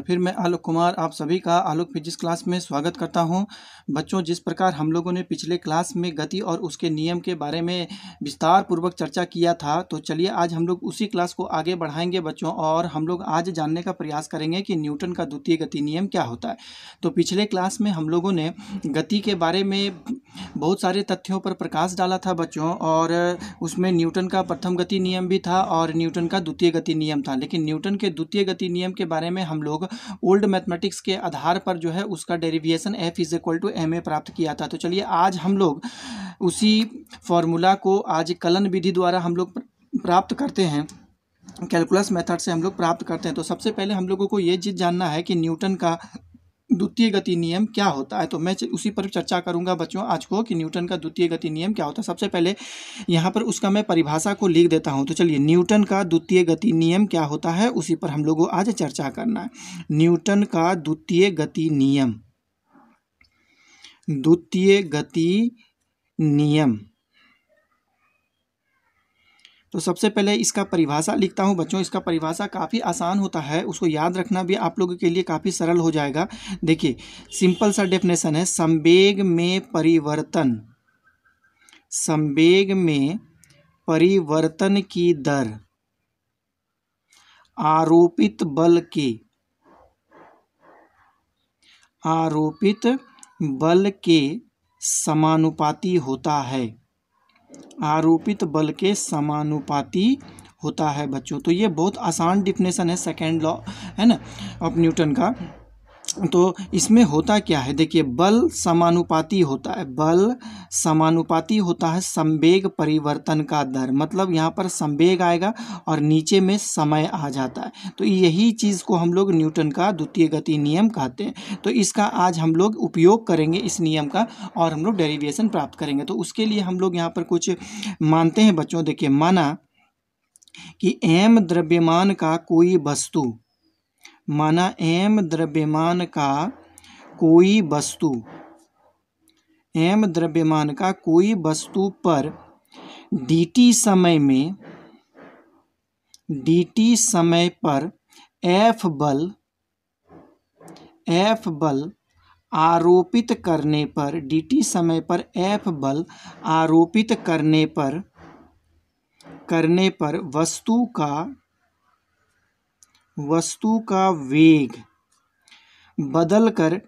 बार फिर मैं आलोक कुमार आप सभी का आलोक फिजिक्स क्लास में स्वागत करता हूं बच्चों जिस प्रकार हम लोगों ने पिछले क्लास में गति और उसके नियम के बारे में विस्तार पूर्वक चर्चा किया था तो चलिए आज हम लोग उसी क्लास को आगे बढ़ाएंगे बच्चों और हम लोग आज जानने का प्रयास करेंगे कि न्यूटन का द्वितीय गति नियम क्या होता है तो पिछले क्लास में हम लोगों ने गति के बारे में बहुत सारे तथ्यों पर प्रकाश डाला था बच्चों और उसमें न्यूटन का प्रथम गति नियम भी था और न्यूटन का द्वितीय गति नियम था लेकिन न्यूटन के द्वितीय गति नियम के बारे में हम लोग ओल्ड मैथमेटिक्स के आधार पर जो है उसका derivation F is equal to M A प्राप्त किया था तो चलिए आज हम लोग उसी फॉर्मूला को आज कलन विधि द्वारा हम लोग प्राप्त करते हैं कैलकुलस मेथड से हम लोग प्राप्त करते हैं तो सबसे पहले हम लोगों को ये चीज़ जानना है कि न्यूटन का द्वितीय गति नियम क्या होता है तो मैं उसी पर चर्चा करूंगा बच्चों आज को कि न्यूटन का द्वितीय गति नियम क्या होता है सबसे पहले यहाँ पर उसका मैं परिभाषा को लिख देता हूँ तो चलिए न्यूटन का द्वितीय गति नियम क्या होता है उसी पर हम लोगों आज चर्चा करना है न्यूटन का द्वितीय गति नियम द्वितीय गति नियम तो सबसे पहले इसका परिभाषा लिखता हूँ बच्चों इसका परिभाषा काफ़ी आसान होता है उसको याद रखना भी आप लोगों के लिए काफ़ी सरल हो जाएगा देखिए सिंपल सा डेफिनेशन है संवेग में परिवर्तन संवेग में परिवर्तन की दर आरोपित बल के आरोपित बल के समानुपाती होता है आरोपित बल के समानुपाती होता है बच्चों तो ये बहुत आसान डिफिनेशन है सेकेंड लॉ है ना ऑफ न्यूटन का तो इसमें होता क्या है देखिए बल समानुपाती होता है बल समानुपाती होता है संवेग परिवर्तन का दर मतलब यहाँ पर संवेग आएगा और नीचे में समय आ जाता है तो यही चीज़ को हम लोग न्यूटन का द्वितीय गति नियम कहते हैं तो इसका आज हम लोग उपयोग करेंगे इस नियम का और हम लोग डेरिवेशन प्राप्त करेंगे तो उसके लिए हम लोग यहाँ पर कुछ मानते हैं बच्चों देखिए माना कि एम द्रव्यमान का कोई वस्तु माना एम द्रव्यमान का कोई वस्तु एम द्रव्यमान का कोई वस्तु पर डी समय में डी समय पर एफ बल एफ बल आरोपित करने पर डी समय पर एफ बल आरोपित करने पर करने पर वस्तु का वस्तु का वेग बदलकर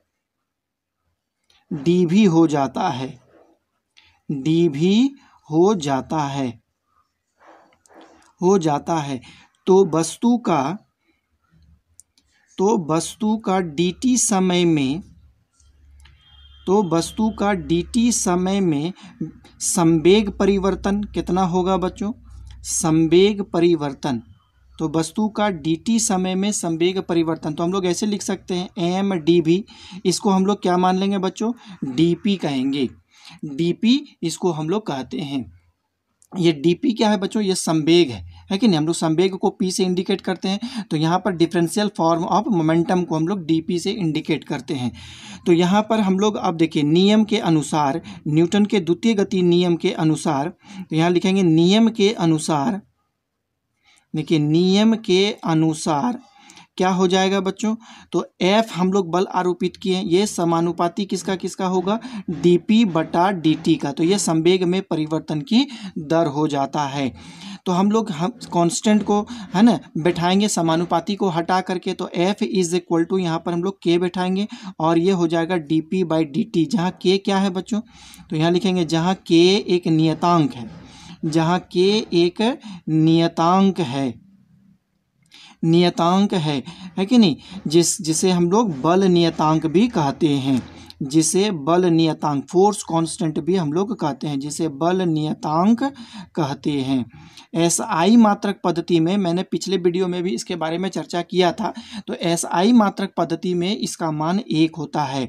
भी हो जाता है भी हो जाता है हो जाता है तो वस्तु का तो वस्तु का डीटी समय में तो वस्तु का डीटी समय में संवेग परिवर्तन कितना होगा बच्चों संवेग परिवर्तन तो वस्तु का डीटी समय में संवेग परिवर्तन तो हम लोग ऐसे लिख सकते हैं एम डी भी इसको हम लोग क्या मान लेंगे बच्चों डीपी कहेंगे डीपी इसको हम लोग कहते हैं ये डीपी क्या है बच्चों ये संवेग है है कि नहीं हम लोग संवेग को पी से इंडिकेट करते हैं तो यहाँ पर डिफरेंशियल फॉर्म ऑफ मोमेंटम को हम लोग dp से इंडिकेट करते हैं तो यहाँ पर हम लोग अब देखिए नियम के अनुसार न्यूटन के द्वितीय गति नियम के अनुसार तो यहाँ लिखेंगे नियम के अनुसार देखिए नियम के अनुसार क्या हो जाएगा बच्चों तो एफ हम लोग बल आरोपित किए ये समानुपाती किसका किसका होगा पी बटा टी का तो ये संवेग में परिवर्तन की दर हो जाता है तो हम लोग हम कॉन्स्टेंट को है ना बैठाएंगे समानुपाती को हटा करके तो एफ इज इक्वल टू यहाँ पर हम लोग के बैठाएंगे और ये हो जाएगा D P by D T जहाँ के क्या है बच्चों तो यहाँ लिखेंगे जहाँ के एक नियतांक है जहाँ के एक नियतांक है नियतांक है है कि नहीं जिस जिसे हम लोग बल नियतांक भी कहते हैं जिसे बल नियतांक फोर्स कांस्टेंट भी हम लोग कहते हैं जिसे बल नियतांक कहते हैं एस आई मात्रक पद्धति में मैंने पिछले वीडियो में भी इसके बारे में चर्चा किया था तो एस आई मात्रक पद्धति में इसका मान एक होता है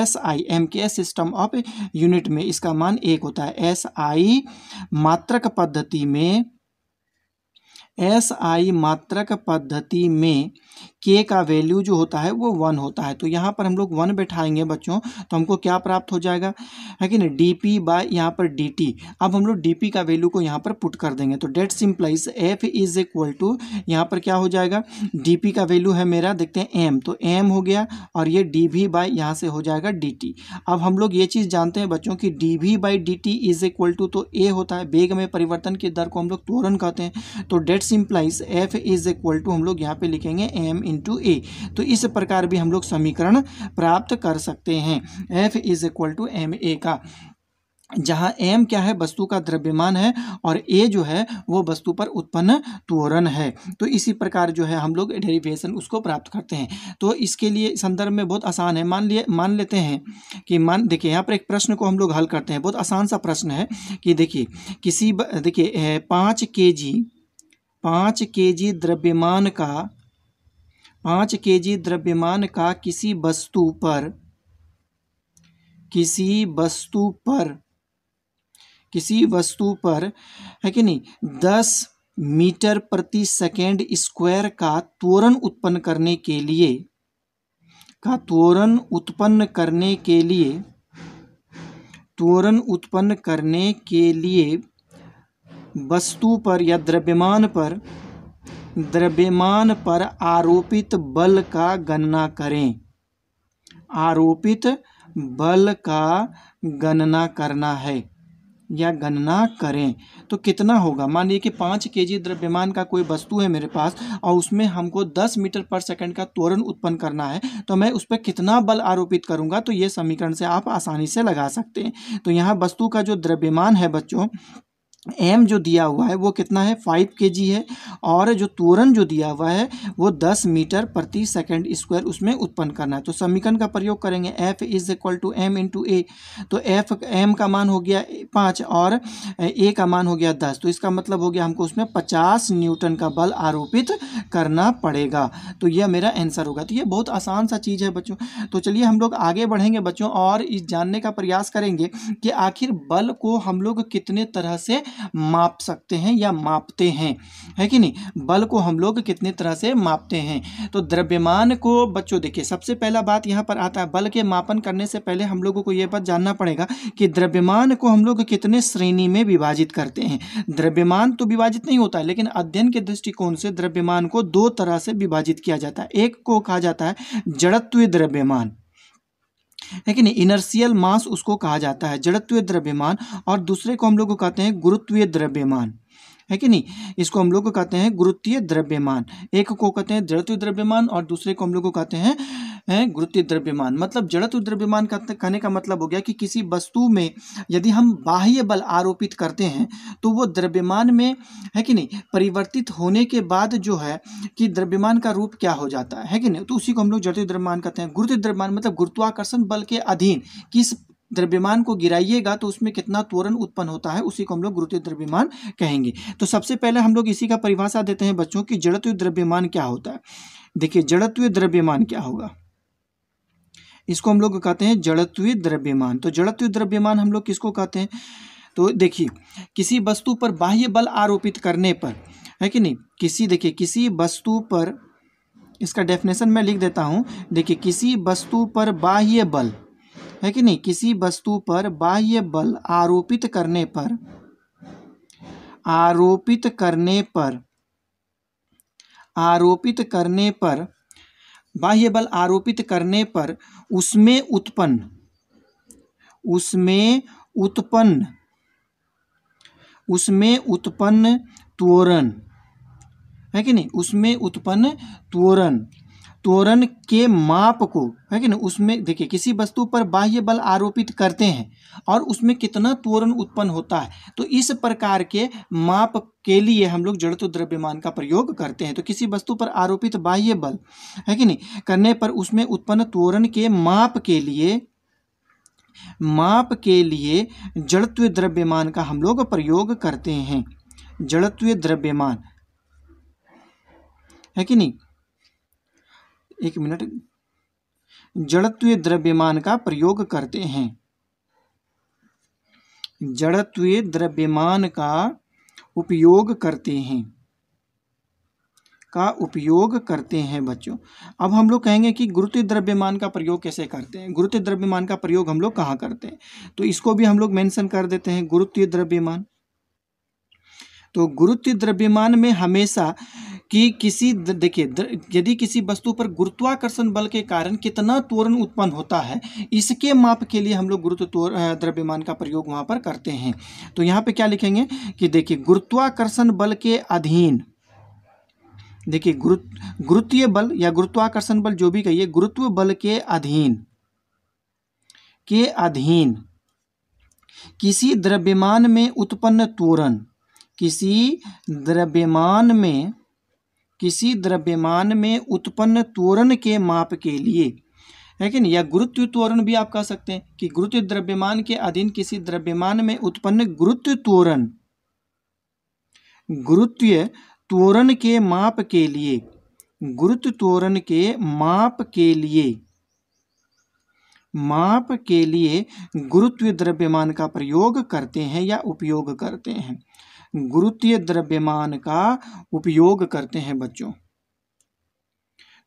S I M K S system of unit में इसका मान एक होता है एस आई मात्रक पद्धति में एस आई मात्रक पद्धति में के का वैल्यू जो होता है वो वन होता है तो यहाँ पर हम लोग वन बैठाएंगे बच्चों तो हमको क्या प्राप्त हो जाएगा है कि ना डी पी बाय यहाँ पर डी टी अब हम लोग डी पी का वैल्यू को यहाँ पर पुट कर देंगे तो that simplifies F is equal to यहाँ पर क्या हो जाएगा डी पी का वैल्यू है मेरा देखते हैं एम तो एम हो गया और ये डी वी बाई यहाँ से हो जाएगा डी टी अब हम लोग ये चीज़ जानते हैं बच्चों की D V by D T is equal to तो ए होता है बेग में परिवर्तन की दर को हम लोग तोरण कहते हैं तो that's implies F is equal to हम लोग यहाँ पे लिखेंगे एम इन इंटू ए तो इस प्रकार भी हम लोग समीकरण प्राप्त कर सकते हैं F is equal to M A का जहाँ एम क्या है वस्तु का द्रव्यमान है और ए जो है वो वस्तु पर उत्पन्न त्वरण है तो इसी प्रकार जो है हम लोग डेरिवेशन उसको प्राप्त करते हैं तो इसके लिए संदर्भ में बहुत आसान है मान लिए मान लेते हैं कि मान देखिए यहाँ पर एक प्रश्न को हम लोग हल करते हैं बहुत आसान सा प्रश्न है कि देखिए किसी देखिए पाँच के जी पाँच के जी द्रव्यमान का पाँच के जी द्रव्यमान का किसी वस्तु पर किसी वस्तु पर किसी वस्तु पर है कि नहीं दस मीटर प्रति सेकेंड स्क्वायर का त्वरण उत्पन्न करने के लिए का त्वरण उत्पन्न करने के लिए त्वरण उत्पन्न करने के लिए वस्तु पर या द्रव्यमान पर द्रव्यमान पर आरोपित बल का गणना करें आरोपित बल का गणना करना है या गणना करें तो कितना होगा मान लीजिए कि पाँच के जी द्रव्यमान का कोई वस्तु है मेरे पास और उसमें हमको दस मीटर पर सेकंड का त्वरण उत्पन्न करना है तो मैं उस पर कितना बल आरोपित करूंगा तो ये समीकरण से आप आसानी से लगा सकते हैं तो यहाँ वस्तु का जो द्रव्यमान है बच्चों एम जो दिया हुआ है वो कितना है फाइव के जी है और जो तोरण जो दिया हुआ है वो दस मीटर प्रति सेकंड स्क्वायर उसमें उत्पन्न करना है तो समीकरण का प्रयोग करेंगे F is equal to M to A तो एफ एम का मान हो गया पाँच और ए का मान हो गया दस तो इसका मतलब हो गया हमको उसमें पचास न्यूटन का बल आरोपित करना पड़ेगा तो यह मेरा आंसर होगा तो ये बहुत आसान सा चीज़ है बच्चों तो चलिए हम लोग आगे बढ़ेंगे बच्चों और इस जानने का प्रयास करेंगे कि आखिर बल को हम लोग कितने तरह से माप सकते हैं या मापते हैं है कि नहीं बल को हम लोग कितने तरह से मापते हैं तो द्रव्यमान को बच्चों देखिए सबसे पहला बात यहाँ पर आता है बल के मापन करने से पहले हम लोगों को यह बात जानना पड़ेगा कि द्रव्यमान को हम लोग कितने श्रेणी में विभाजित करते हैं द्रव्यमान तो विभाजित नहीं होता है लेकिन अध्ययन के दृष्टिकोण से द्रव्यमान को दो तरह से विभाजित किया जाता है एक को कहा जाता है जड़त्व द्रव्यमान लेकिन इनर्सियल मास उसको कहा जाता है जड़त्वीय द्रव्यमान और दूसरे को हम लोग को कहते हैं गुरुत्वीय द्रव्यमान है कि नहीं इसको हम लोग कहते हैं गुरुत्वीय द्रव्यमान एक को कहते हैं जड़त्व द्रव्यमान और दूसरे को हम लोग कहते हैं है गुरुत्व द्रव्यमान मतलब जड़त्व द्रव्यमान कहने का मतलब हो गया कि किसी वस्तु में यदि हम बाह्य बल आरोपित करते हैं तो वो द्रव्यमान में है कि नहीं परिवर्तित होने के बाद जो है कि द्रव्यमान का रूप क्या हो जाता है है कि नहीं तो उसी को हम लोग जड़त्व द्रव्यमान कहते हैं गुरुत्व द्रव्यमान मतलब गुरुत्वाकर्षण बल के अधीन किस द्रव्यमान को गिराइएगा तो उसमें कितना त्वरण उत्पन्न होता है उसी को हम लोग गुरुत्व द्रव्यमान कहेंगे तो सबसे पहले हम लोग इसी का परिभाषा देते हैं बच्चों की जड़त्व द्रव्यमान क्या होता है देखिए जड़त्व द्रव्यमान क्या होगा इसको हम लोग कहते हैं जड़त्व द्रव्यमान तो जड़त्व द्रव्यमान हम लोग किसको कहते हैं तो देखिए किसी वस्तु पर बाह्य बल आरोपित करने पर है कि नहीं किसी देखिए किसी वस्तु पर इसका डेफिनेशन मैं लिख देता हूँ देखिए किसी वस्तु पर बाह्य बल है कि नहीं किसी वस्तु पर बाह्य बल आरोपित करने पर आरोपित करने पर आरोपित करने पर बाह्य बल आरोपित करने पर उसमें उत्पन्न उसमें उत्पन्न उसमें उत्पन्न त्वरण है कि नहीं उसमें उत्पन्न त्वरण त्वरण के माप को है कि ना उसमें देखिए किसी वस्तु पर बाह्य बल आरोपित करते हैं और उसमें कितना त्वरण उत्पन्न होता है तो इस प्रकार के माप के लिए हम लोग जड़त्व द्रव्यमान का प्रयोग करते हैं तो किसी वस्तु पर आरोपित बाह्य बल है कि नहीं करने पर उसमें उत्पन्न त्वरण के माप के लिए माप के लिए जड़त्व द्रव्यमान का हम लोग प्रयोग करते हैं जड़त्व द्रव्यमान है कि नहीं एक मिनट जड़त्वीय द्रव्यमान का प्रयोग करते हैं जड़त्वीय द्रव्यमान का उपयोग करते हैं का उपयोग करते हैं बच्चों अब हम लोग कहेंगे कि गुरुत्व द्रव्यमान का प्रयोग कैसे करते हैं गुरुत्व द्रव्यमान का प्रयोग हम लोग कहाँ करते हैं तो इसको भी हम लोग मेंशन कर देते हैं गुरुत्व द्रव्यमान तो गुरुत्व द्रव्यमान में हमेशा कि किसी देखिए यदि किसी वस्तु पर गुरुत्वाकर्षण बल के कारण कितना त्वरण उत्पन्न होता है इसके माप के लिए हम लोग गुरुत्व द्रव्यमान का प्रयोग वहाँ पर करते हैं तो यहाँ पे क्या लिखेंगे कि देखिए गुरुत्वाकर्षण बल के अधीन देखिए गुरु गुरुत्वीय बल या गुरुत्वाकर्षण बल जो भी कहिए गुरुत्व बल के अधीन के अधीन किसी द्रव्यमान में उत्पन्न त्वरण किसी द्रव्यमान में किसी द्रव्यमान में उत्पन्न त्वरण के माप के लिए नहीं या गुरुत्व त्वरण भी आप कह सकते हैं कि गुरुत्व द्रव्यमान के अधीन किसी द्रव्यमान में उत्पन्न गुरुत्व त्वरण गुरुत्व त्वरण के माप के लिए गुरुत्व त्वरण के माप के लिए माप के लिए गुरुत्व द्रव्यमान का प्रयोग करते हैं या उपयोग करते हैं गुरुत्वीय द्रव्यमान का उपयोग करते हैं बच्चों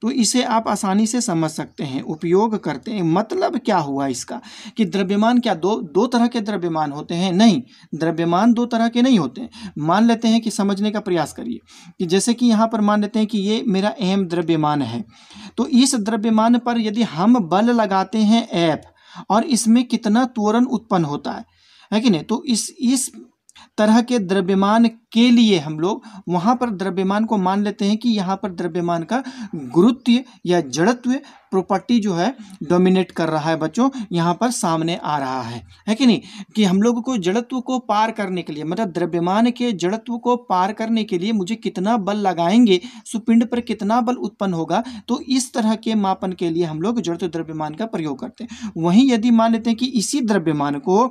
तो इसे आप आसानी से समझ सकते हैं उपयोग करते हैं मतलब क्या हुआ इसका कि द्रव्यमान क्या दो दो तरह के द्रव्यमान होते हैं नहीं द्रव्यमान दो तरह के नहीं होते मान लेते हैं कि समझने का प्रयास करिए कि जैसे कि यहाँ पर मान लेते हैं कि ये मेरा एम द्रव्यमान है तो इस द्रव्यमान पर यदि हम बल लगाते हैं ऐप और इसमें कितना त्वरण उत्पन्न होता है है कि नहीं तो इस इस तरह के द्रव्यमान के लिए हम लोग वहाँ पर द्रव्यमान को मान लेते हैं कि यहाँ पर द्रव्यमान का गुरुत्व या जड़त्व प्रॉपर्टी जो है डोमिनेट कर रहा है बच्चों यहाँ पर सामने आ रहा है है कि नहीं कि हम लोग को जड़त्व को पार करने के लिए मतलब द्रव्यमान के जड़त्व को पार करने के लिए मुझे कितना बल लगाएंगे सुपिंड पर कितना बल उत्पन्न होगा तो इस तरह के मापन के लिए हम लोग जड़त्व द्रव्यमान का प्रयोग करते हैं वहीं यदि मान लेते हैं कि इसी द्रव्यमान को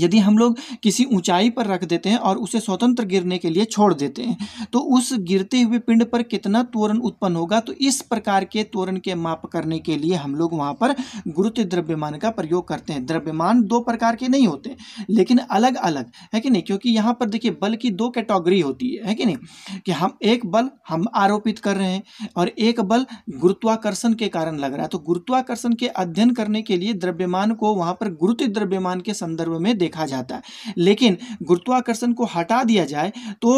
यदि हम लोग किसी ऊंचाई पर रख देते हैं और उसे स्वतंत्र गिरने के लिए छोड़ देते हैं तो उस गिरते हुए पिंड पर कितना त्वरण उत्पन्न होगा तो इस प्रकार के त्वरण के माप करने के लिए हम लोग वहाँ पर गुरुत्व द्रव्यमान का प्रयोग करते हैं द्रव्यमान दो प्रकार के नहीं होते लेकिन अलग अलग है कि नहीं क्योंकि यहाँ पर देखिए बल की दो कैटेगरी होती है है कि नहीं कि हम एक बल हम आरोपित कर रहे हैं और एक बल गुरुत्वाकर्षण के कारण लग रहा है तो गुरुत्वाकर्षण के अध्ययन करने के लिए द्रव्यमान को वहाँ पर गुरुत्व द्रव्यमान के संदर्भ में देखा जाता है लेकिन गुरुत्वाकर्षण को हटा दिया जाए तो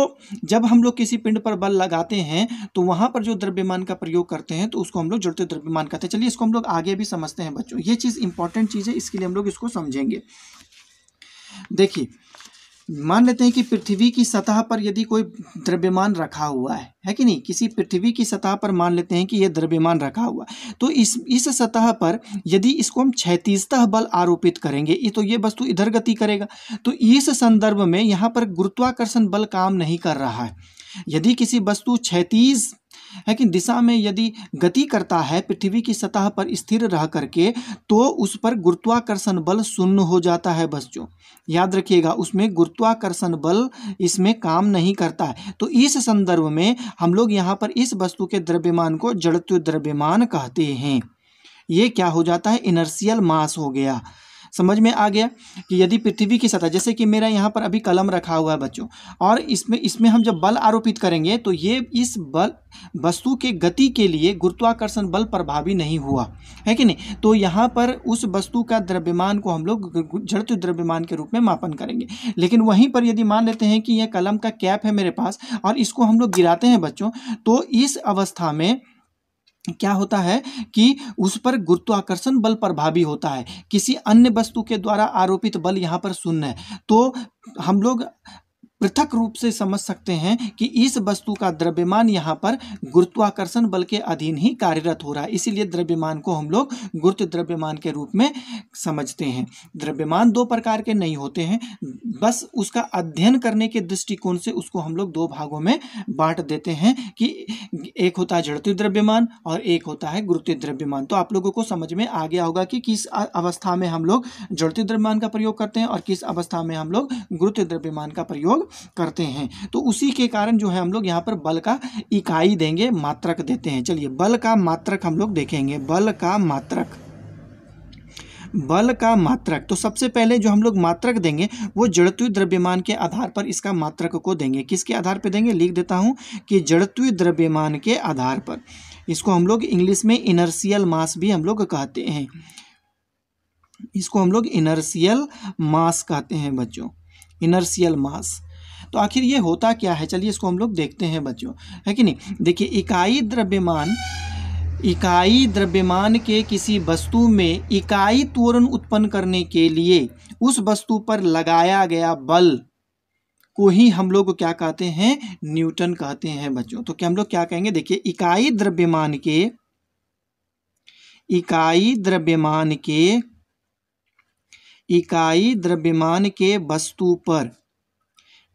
जब हम लोग किसी पिंड पर बल लगाते हैं तो वहाँ पर जो द्रव्यमान का प्रयोग करते हैं तो उसको हम लोग जुड़ते द्रव्यमान कहते हैं चलिए इसको हम लोग आगे भी समझते हैं बच्चों ये चीज़ इंपॉर्टेंट चीज़ है इसके लिए हम लोग इसको समझेंगे देखिए मान लेते हैं कि पृथ्वी की सतह पर यदि कोई द्रव्यमान रखा हुआ है है कि नहीं किसी पृथ्वी की सतह पर मान लेते हैं कि यह द्रव्यमान रखा हुआ तो इस इस सतह पर यदि इसको हम क्षैतिजतः बल आरोपित करेंगे तो ये वस्तु इधर गति करेगा तो इस संदर्भ में यहाँ पर गुरुत्वाकर्षण बल काम नहीं कर रहा है यदि किसी वस्तु क्षैतिज है कि दिशा में यदि गति करता है पृथ्वी की सतह पर स्थिर रह करके तो उस पर गुरुत्वाकर्षण बल शून्य हो जाता है बस जो याद रखिएगा उसमें गुरुत्वाकर्षण बल इसमें काम नहीं करता है तो इस संदर्भ में हम लोग यहाँ पर इस वस्तु के द्रव्यमान को जड़त्व द्रव्यमान कहते हैं ये क्या हो जाता है इनर्शियल मास हो गया समझ में आ गया कि यदि पृथ्वी की सतह जैसे कि मेरा यहाँ पर अभी कलम रखा हुआ है बच्चों और इसमें इसमें हम जब बल आरोपित करेंगे तो ये इस बल वस्तु के गति के लिए गुरुत्वाकर्षण बल प्रभावी नहीं हुआ है कि नहीं तो यहाँ पर उस वस्तु का द्रव्यमान को हम लोग जड़त्व द्रव्यमान के रूप में मापन करेंगे लेकिन वहीं पर यदि मान लेते हैं कि यह कलम का कैप है मेरे पास और इसको हम लोग गिराते हैं बच्चों तो इस अवस्था में क्या होता है कि उस पर गुरुत्वाकर्षण बल प्रभावी होता है किसी अन्य वस्तु के द्वारा आरोपित बल यहाँ पर शून्य है तो हम लोग पृथक रूप से समझ सकते हैं कि इस वस्तु का द्रव्यमान यहाँ पर गुरुत्वाकर्षण बल के अधीन ही कार्यरत हो रहा है इसीलिए द्रव्यमान को हम लोग गुरुत्व द्रव्यमान के रूप में समझते हैं द्रव्यमान दो प्रकार के नहीं होते हैं बस उसका अध्ययन करने के दृष्टिकोण से उसको हम लोग दो भागों में बांट देते हैं कि एक होता है जड़त्व द्रव्यमान और एक होता है गुरुत्व द्रव्यमान तो आप लोगों को समझ में आ गया होगा कि किस अवस्था में हम लोग जड़त्व द्रव्यमान का प्रयोग करते हैं और किस अवस्था में हम लोग गुरुत्व द्रव्यमान का प्रयोग करते हैं तो उसी के कारण जो है हम लोग यहाँ पर बल का इकाई देंगे मात्रक देते हैं चलिए बल का मात्रक हम लोग देखेंगे बल का मात्रक बल का मात्रक तो सबसे पहले जो हम लोग मात्रक देंगे वो जड़त्वी द्रव्यमान के आधार पर इसका मात्रक को देंगे किसके आधार पर देंगे लिख देता हूँ कि जड़त्वी द्रव्यमान के आधार पर इसको हम लोग इंग्लिश में इनर्सियल मास भी हम लोग कहते हैं इसको हम लोग इनर्सियल मास कहते हैं बच्चों इनर्सियल मास तो आखिर ये होता क्या है चलिए इसको हम लोग देखते हैं बच्चों है कि नहीं देखिए इकाई द्रव्यमान इकाई द्रव्यमान के किसी वस्तु में इकाई त्वरण उत्पन्न करने के लिए उस वस्तु पर लगाया गया बल को ही हम लोग क्या कहते हैं न्यूटन कहते हैं बच्चों तो क्या हम लोग क्या कहेंगे देखिए इकाई द्रव्यमान के इकाई द्रव्यमान के इकाई द्रव्यमान के वस्तु पर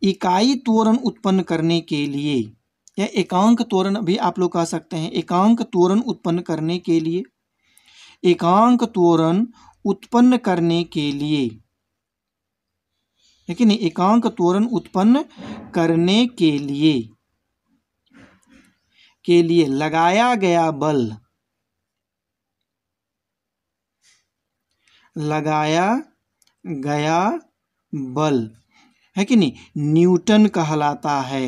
इकाई तोरण उत्पन्न करने के लिए या एकांक तोरण भी आप लोग कह सकते हैं एकांक तोरण उत्पन्न करने के लिए एकांक तोरण उत्पन्न करने के लिए लेकिन नहीं एकांक तोरण उत्पन्न करने के लिए के लिए लगाया गया बल लगाया गया बल है कि नहीं न्यूटन कहलाता है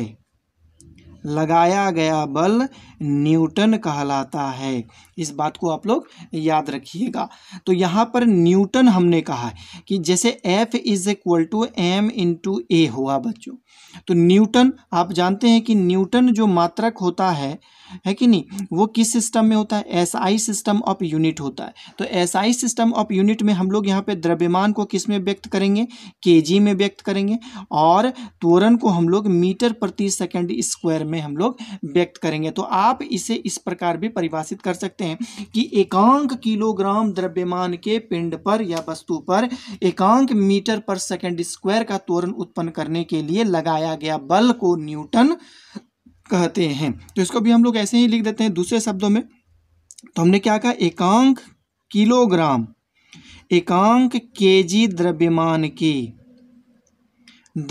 लगाया गया बल न्यूटन कहलाता है इस बात को आप लोग याद रखिएगा तो यहाँ पर न्यूटन हमने कहा है कि जैसे F is equal to M into A हुआ बच्चों तो न्यूटन आप जानते हैं कि न्यूटन जो मात्रक होता है है कि नहीं वो किस सिस्टम में होता है एसआई सिस्टम ऑफ यूनिट होता है तो एसआई सिस्टम ऑफ यूनिट में हम लोग यहाँ पे द्रव्यमान को किस में व्यक्त करेंगे केजी में व्यक्त करेंगे और त्वरण को हम लोग मीटर प्रति सेकेंड स्क्वायर में हम लोग व्यक्त करेंगे तो आप इसे इस प्रकार भी परिभाषित कर सकते हैं कि एकांक किलोग्राम द्रव्यमान के पिंड पर या वस्तु पर एकांक मीटर पर सेकेंड स्क्वायर का त्वरण उत्पन्न करने के लिए लगाया गया बल को न्यूटन कहते हैं तो इसको भी हम लोग ऐसे ही लिख देते हैं दूसरे शब्दों में तो हमने क्या कहा एकांक किलोग्राम एकांक केजी द्रव्यमान के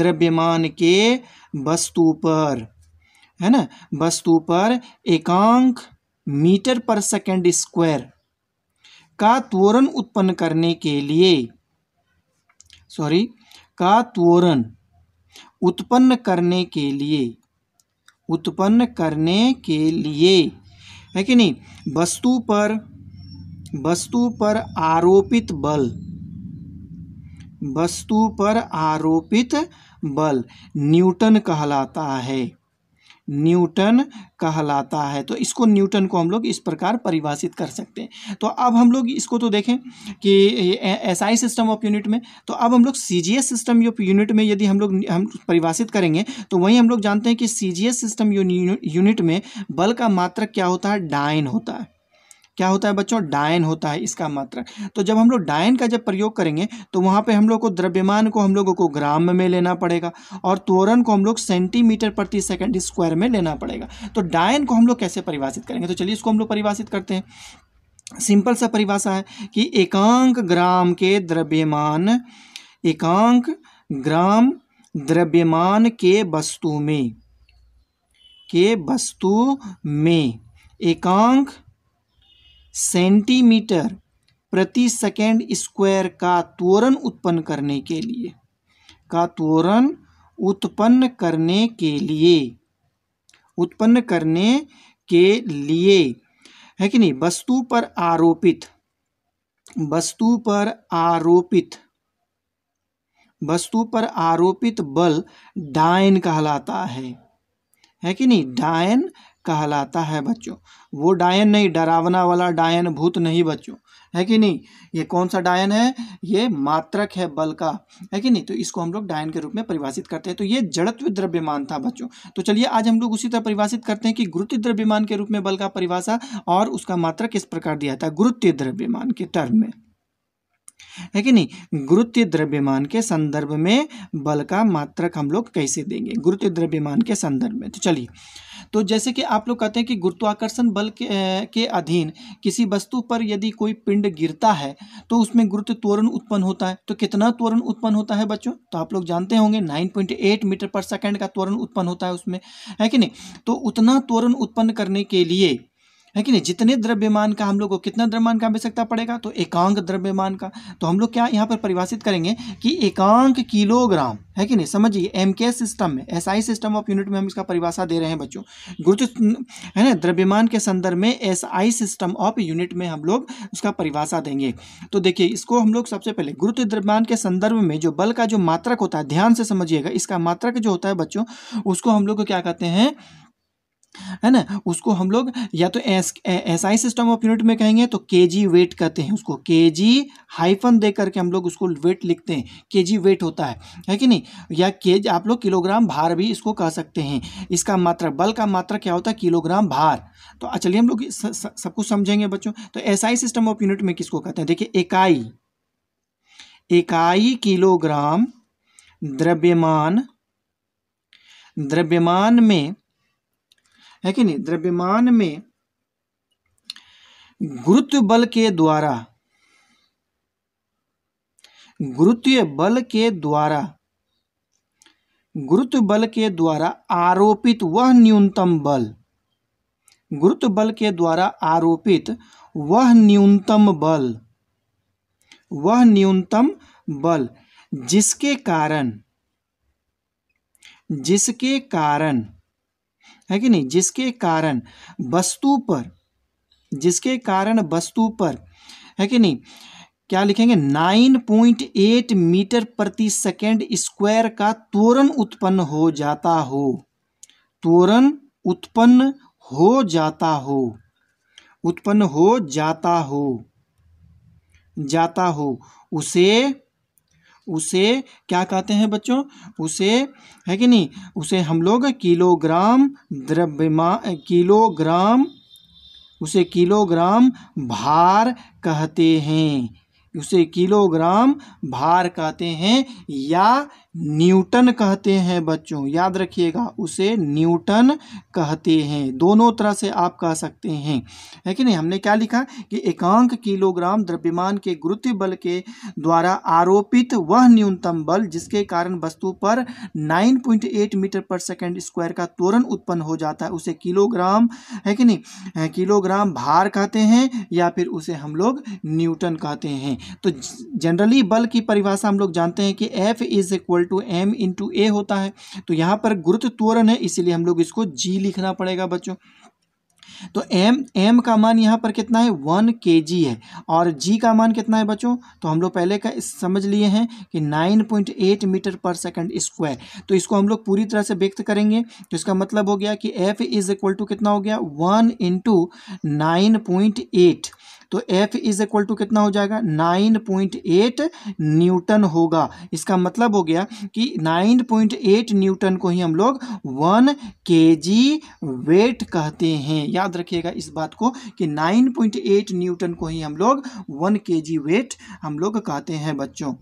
द्रव्यमान के वस्तु पर है ना वस्तु पर एकांक मीटर पर सेकंड स्क्वायर का त्वरण उत्पन्न करने के लिए सॉरी का त्वरण उत्पन्न करने के लिए उत्पन्न करने के लिए है कि नहीं वस्तु पर वस्तु पर आरोपित बल वस्तु पर आरोपित बल न्यूटन कहलाता है न्यूटन कहलाता है तो इसको न्यूटन को हम लोग इस प्रकार परिभाषित कर सकते हैं तो अब हम लोग इसको तो देखें कि S I system of unit में तो अब हम लोग C G S system of unit में यदि हम लोग हम परिभाषित करेंगे तो वहीं हम लोग जानते हैं कि C G S system unit में बल का मात्रक क्या होता है डाइन होता है क्या होता है बच्चों डायन होता है इसका मात्रक तो जब हम लोग डायन का जब प्रयोग करेंगे तो वहाँ पर हम लोग को द्रव्यमान को हम लोगों को ग्राम में लेना पड़ेगा और त्वरण को हम लोग सेंटीमीटर प्रति सेकंड स्क्वायर में लेना पड़ेगा तो डायन को हम लोग कैसे परिभाषित करेंगे तो चलिए इसको हम लोग परिभाषित करते हैं सिंपल सा परिभाषा है कि एकांक ग्राम के द्रव्यमान एकांक ग्राम द्रव्यमान के वस्तु में के वस्तु में एकांक सेंटीमीटर प्रति सेकेंड स्क्वायर का त्वरण उत्पन्न करने के लिए का त्वरण उत्पन्न करने के लिए उत्पन्न करने के लिए है कि नहीं वस्तु पर आरोपित वस्तु पर आरोपित वस्तु पर आरोपित बल डायन कहलाता है है कि नहीं डायन कहलाता है बच्चों वो डायन नहीं डरावना वाला डायन भूत नहीं बच्चों है कि नहीं ये कौन सा डायन है ये मात्रक है बल का है कि नहीं तो इसको हम लोग डायन के रूप में परिभाषित करते हैं तो ये जड़त्व द्रव्यमान था बच्चों तो चलिए आज हम लोग उसी तरह परिभाषित करते हैं कि गुरुत्व द्रव्यमान के रूप में बल का परिभाषा और उसका मात्रक किस प्रकार दिया था गुरुत्व द्रव्यमान के टर्म में है कि नहीं गुरुत्व द्रव्यमान के संदर्भ में बल का मात्रक हम लोग कैसे देंगे गुरुत्व द्रव्यमान के संदर्भ में तो चलिए तो जैसे कि आप लोग कहते हैं कि गुरुत्वाकर्षण बल के, के अधीन किसी वस्तु पर यदि कोई पिंड गिरता है तो उसमें गुरुत्व त्वरण उत्पन्न होता है तो कितना त्वरण उत्पन्न होता है बच्चों तो आप लोग जानते होंगे 9.8 मीटर पर सेकंड का त्वरण उत्पन्न होता है उसमें है कि नहीं तो उतना त्वरण उत्पन्न करने के लिए है कि नहीं जितने द्रव्यमान का हम लोग को कितना द्रव्यमान का आवश्यकता पड़ेगा तो एकांक द्रव्यमान का तो हम लोग क्या यहाँ पर परिभाषित करेंगे कि एकांक किलोग्राम है कि नहीं समझिए एम के सिस्टम में एसआई सिस्टम ऑफ यूनिट में हम इसका परिभाषा दे रहे हैं बच्चों गुरुत्व है ना द्रव्यमान के संदर्भ में एसआई सिस्टम ऑफ यूनिट में हम लोग उसका परिभाषा देंगे तो देखिए इसको हम लोग सबसे पहले गुरुत्व द्रव्यमान के संदर्भ में जो बल का जो मात्रक होता है ध्यान से समझिएगा इसका मात्रक जो होता है बच्चों उसको हम लोग क्या कहते हैं है ना उसको हम लोग या तो S S I system of unit में कहेंगे तो के जी वेट कहते हैं उसको के जी हाइफन दे करके हम लोग उसको वेट लिखते हैं के जी वेट होता है है कि नहीं या के आप लोग किलोग्राम भार भी इसको कह सकते हैं इसका मात्रा बल का मात्रा क्या होता है किलोग्राम भार तो चलिए हम लोग सब कुछ समझेंगे बच्चों तो S I system of unit में किसको कहते हैं देखिए इकाई इकाई किलोग्राम द्रव्यमान द्रव्यमान में है कि नहीं द्रव्यमान में गुरुत्व बल के द्वारा गुरुत्व बल के द्वारा गुरुत्व बल के द्वारा आरोपित वह न्यूनतम बल गुरुत्व बल के द्वारा आरोपित वह न्यूनतम बल वह न्यूनतम बल जिसके कारण जिसके कारण है कि नहीं जिसके कारण वस्तु पर जिसके कारण वस्तु पर है कि नहीं क्या लिखेंगे 9.8 मीटर प्रति सेकेंड स्क्वायर का त्वरण उत्पन्न हो जाता हो त्वरण उत्पन्न हो जाता हो उत्पन्न हो जाता हो जाता हो उसे उसे क्या कहते हैं बच्चों उसे है कि नहीं उसे हम लोग किलोग्राम द्रव्यमा किलोग्राम उसे किलोग्राम भार कहते हैं उसे किलोग्राम भार कहते हैं या न्यूटन कहते हैं बच्चों याद रखिएगा उसे न्यूटन कहते हैं दोनों तरह से आप कह सकते हैं है कि नहीं हमने क्या लिखा कि एकांक किलोग्राम द्रव्यमान के गुरुत्व बल के द्वारा आरोपित वह न्यूनतम बल जिसके कारण वस्तु पर 9.8 मीटर पर सेकेंड स्क्वायर का त्वरण उत्पन्न हो जाता है उसे किलोग्राम है कि नहीं किलोग्राम भार कहते हैं या फिर उसे हम लोग न्यूटन कहते हैं तो जनरली बल की परिभाषा हम लोग जानते हैं कि F is equal equal to M into A होता है तो यहाँ पर गुरुत्व त्वरण है इसीलिए हम लोग इसको जी लिखना पड़ेगा बच्चों तो एम एम का मान यहाँ पर कितना है वन के जी है और जी का मान कितना है बच्चों तो हम लोग पहले का समझ लिए हैं कि nine point eight metre per second square तो इसको हम लोग पूरी तरह से व्यक्त करेंगे तो इसका मतलब हो गया कि एफ इज इक्वल टू कितना हो गया one into nine point eight तो एफ इज इक्वल टू कितना हो जाएगा 9.8 न्यूटन होगा इसका मतलब हो गया कि 9.8 न्यूटन को ही हम लोग 1 जी वेट कहते हैं याद रखिएगा इस बात को कि 9.8 न्यूटन को ही हम लोग 1 जी वेट हम लोग कहते हैं बच्चों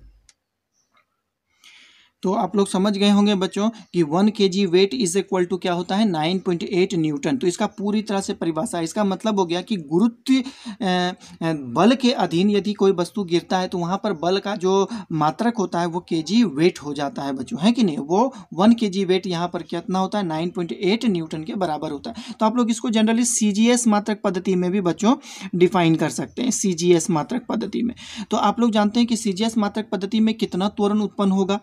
तो आप लोग समझ गए होंगे बच्चों कि one K G weight is equal to क्या होता है नाइन पॉइंट एट न्यूटन तो इसका पूरी तरह से परिभाषा इसका मतलब हो गया कि गुरुत्व बल के अधीन यदि कोई वस्तु गिरता है तो वहाँ पर बल का जो मात्रक होता है वो के जी वेट हो जाता है बच्चों है कि नहीं वो वन के जी वेट यहाँ पर कितना होता है नाइन पॉइंट एट न्यूटन के बराबर होता है तो आप लोग इसको जनरली सी जी एस मात्रक पद्धति में भी बच्चों डिफाइन कर सकते हैं सी जी एस मात्रक पद्धति में तो आप लोग जानते हैं कि सी जी एस मात्रक पद्धति में कितना त्वरण उत्पन्न होगा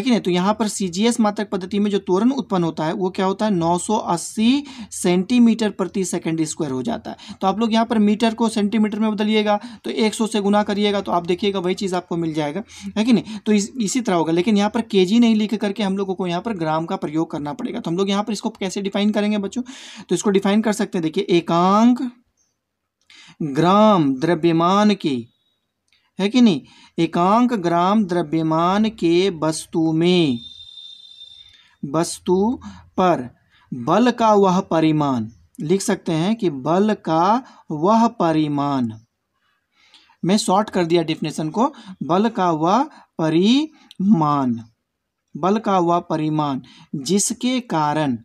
है कि नहीं तो यहाँ पर सीजीएस मात्रक पद्धति में जो त्वरण उत्पन्न होता है वो क्या होता है 980 सेंटीमीटर प्रति सेकंड स्क्वायर हो जाता है तो आप लोग यहाँ पर मीटर को सेंटीमीटर में बदलिएगा तो 100 से गुना करिएगा तो आप देखिएगा वही चीज़ आपको मिल जाएगा है कि नहीं तो इस, इसी तरह होगा लेकिन यहाँ पर के नहीं लिख करके हम लोगों को यहाँ पर ग्राम का प्रयोग करना पड़ेगा तो हम लोग यहाँ पर इसको कैसे डिफाइन करेंगे बच्चों तो इसको डिफाइन कर सकते हैं देखिए एकांक ग्राम द्रव्यमान की है कि नहीं एकांक ग्राम द्रव्यमान के वस्तु में वस्तु पर बल का वह परिमाण लिख सकते हैं कि बल का वह परिमाण मैं शॉर्ट कर दिया डिफिनेशन को बल का वह परिमाण बल का वह परिमाण जिसके कारण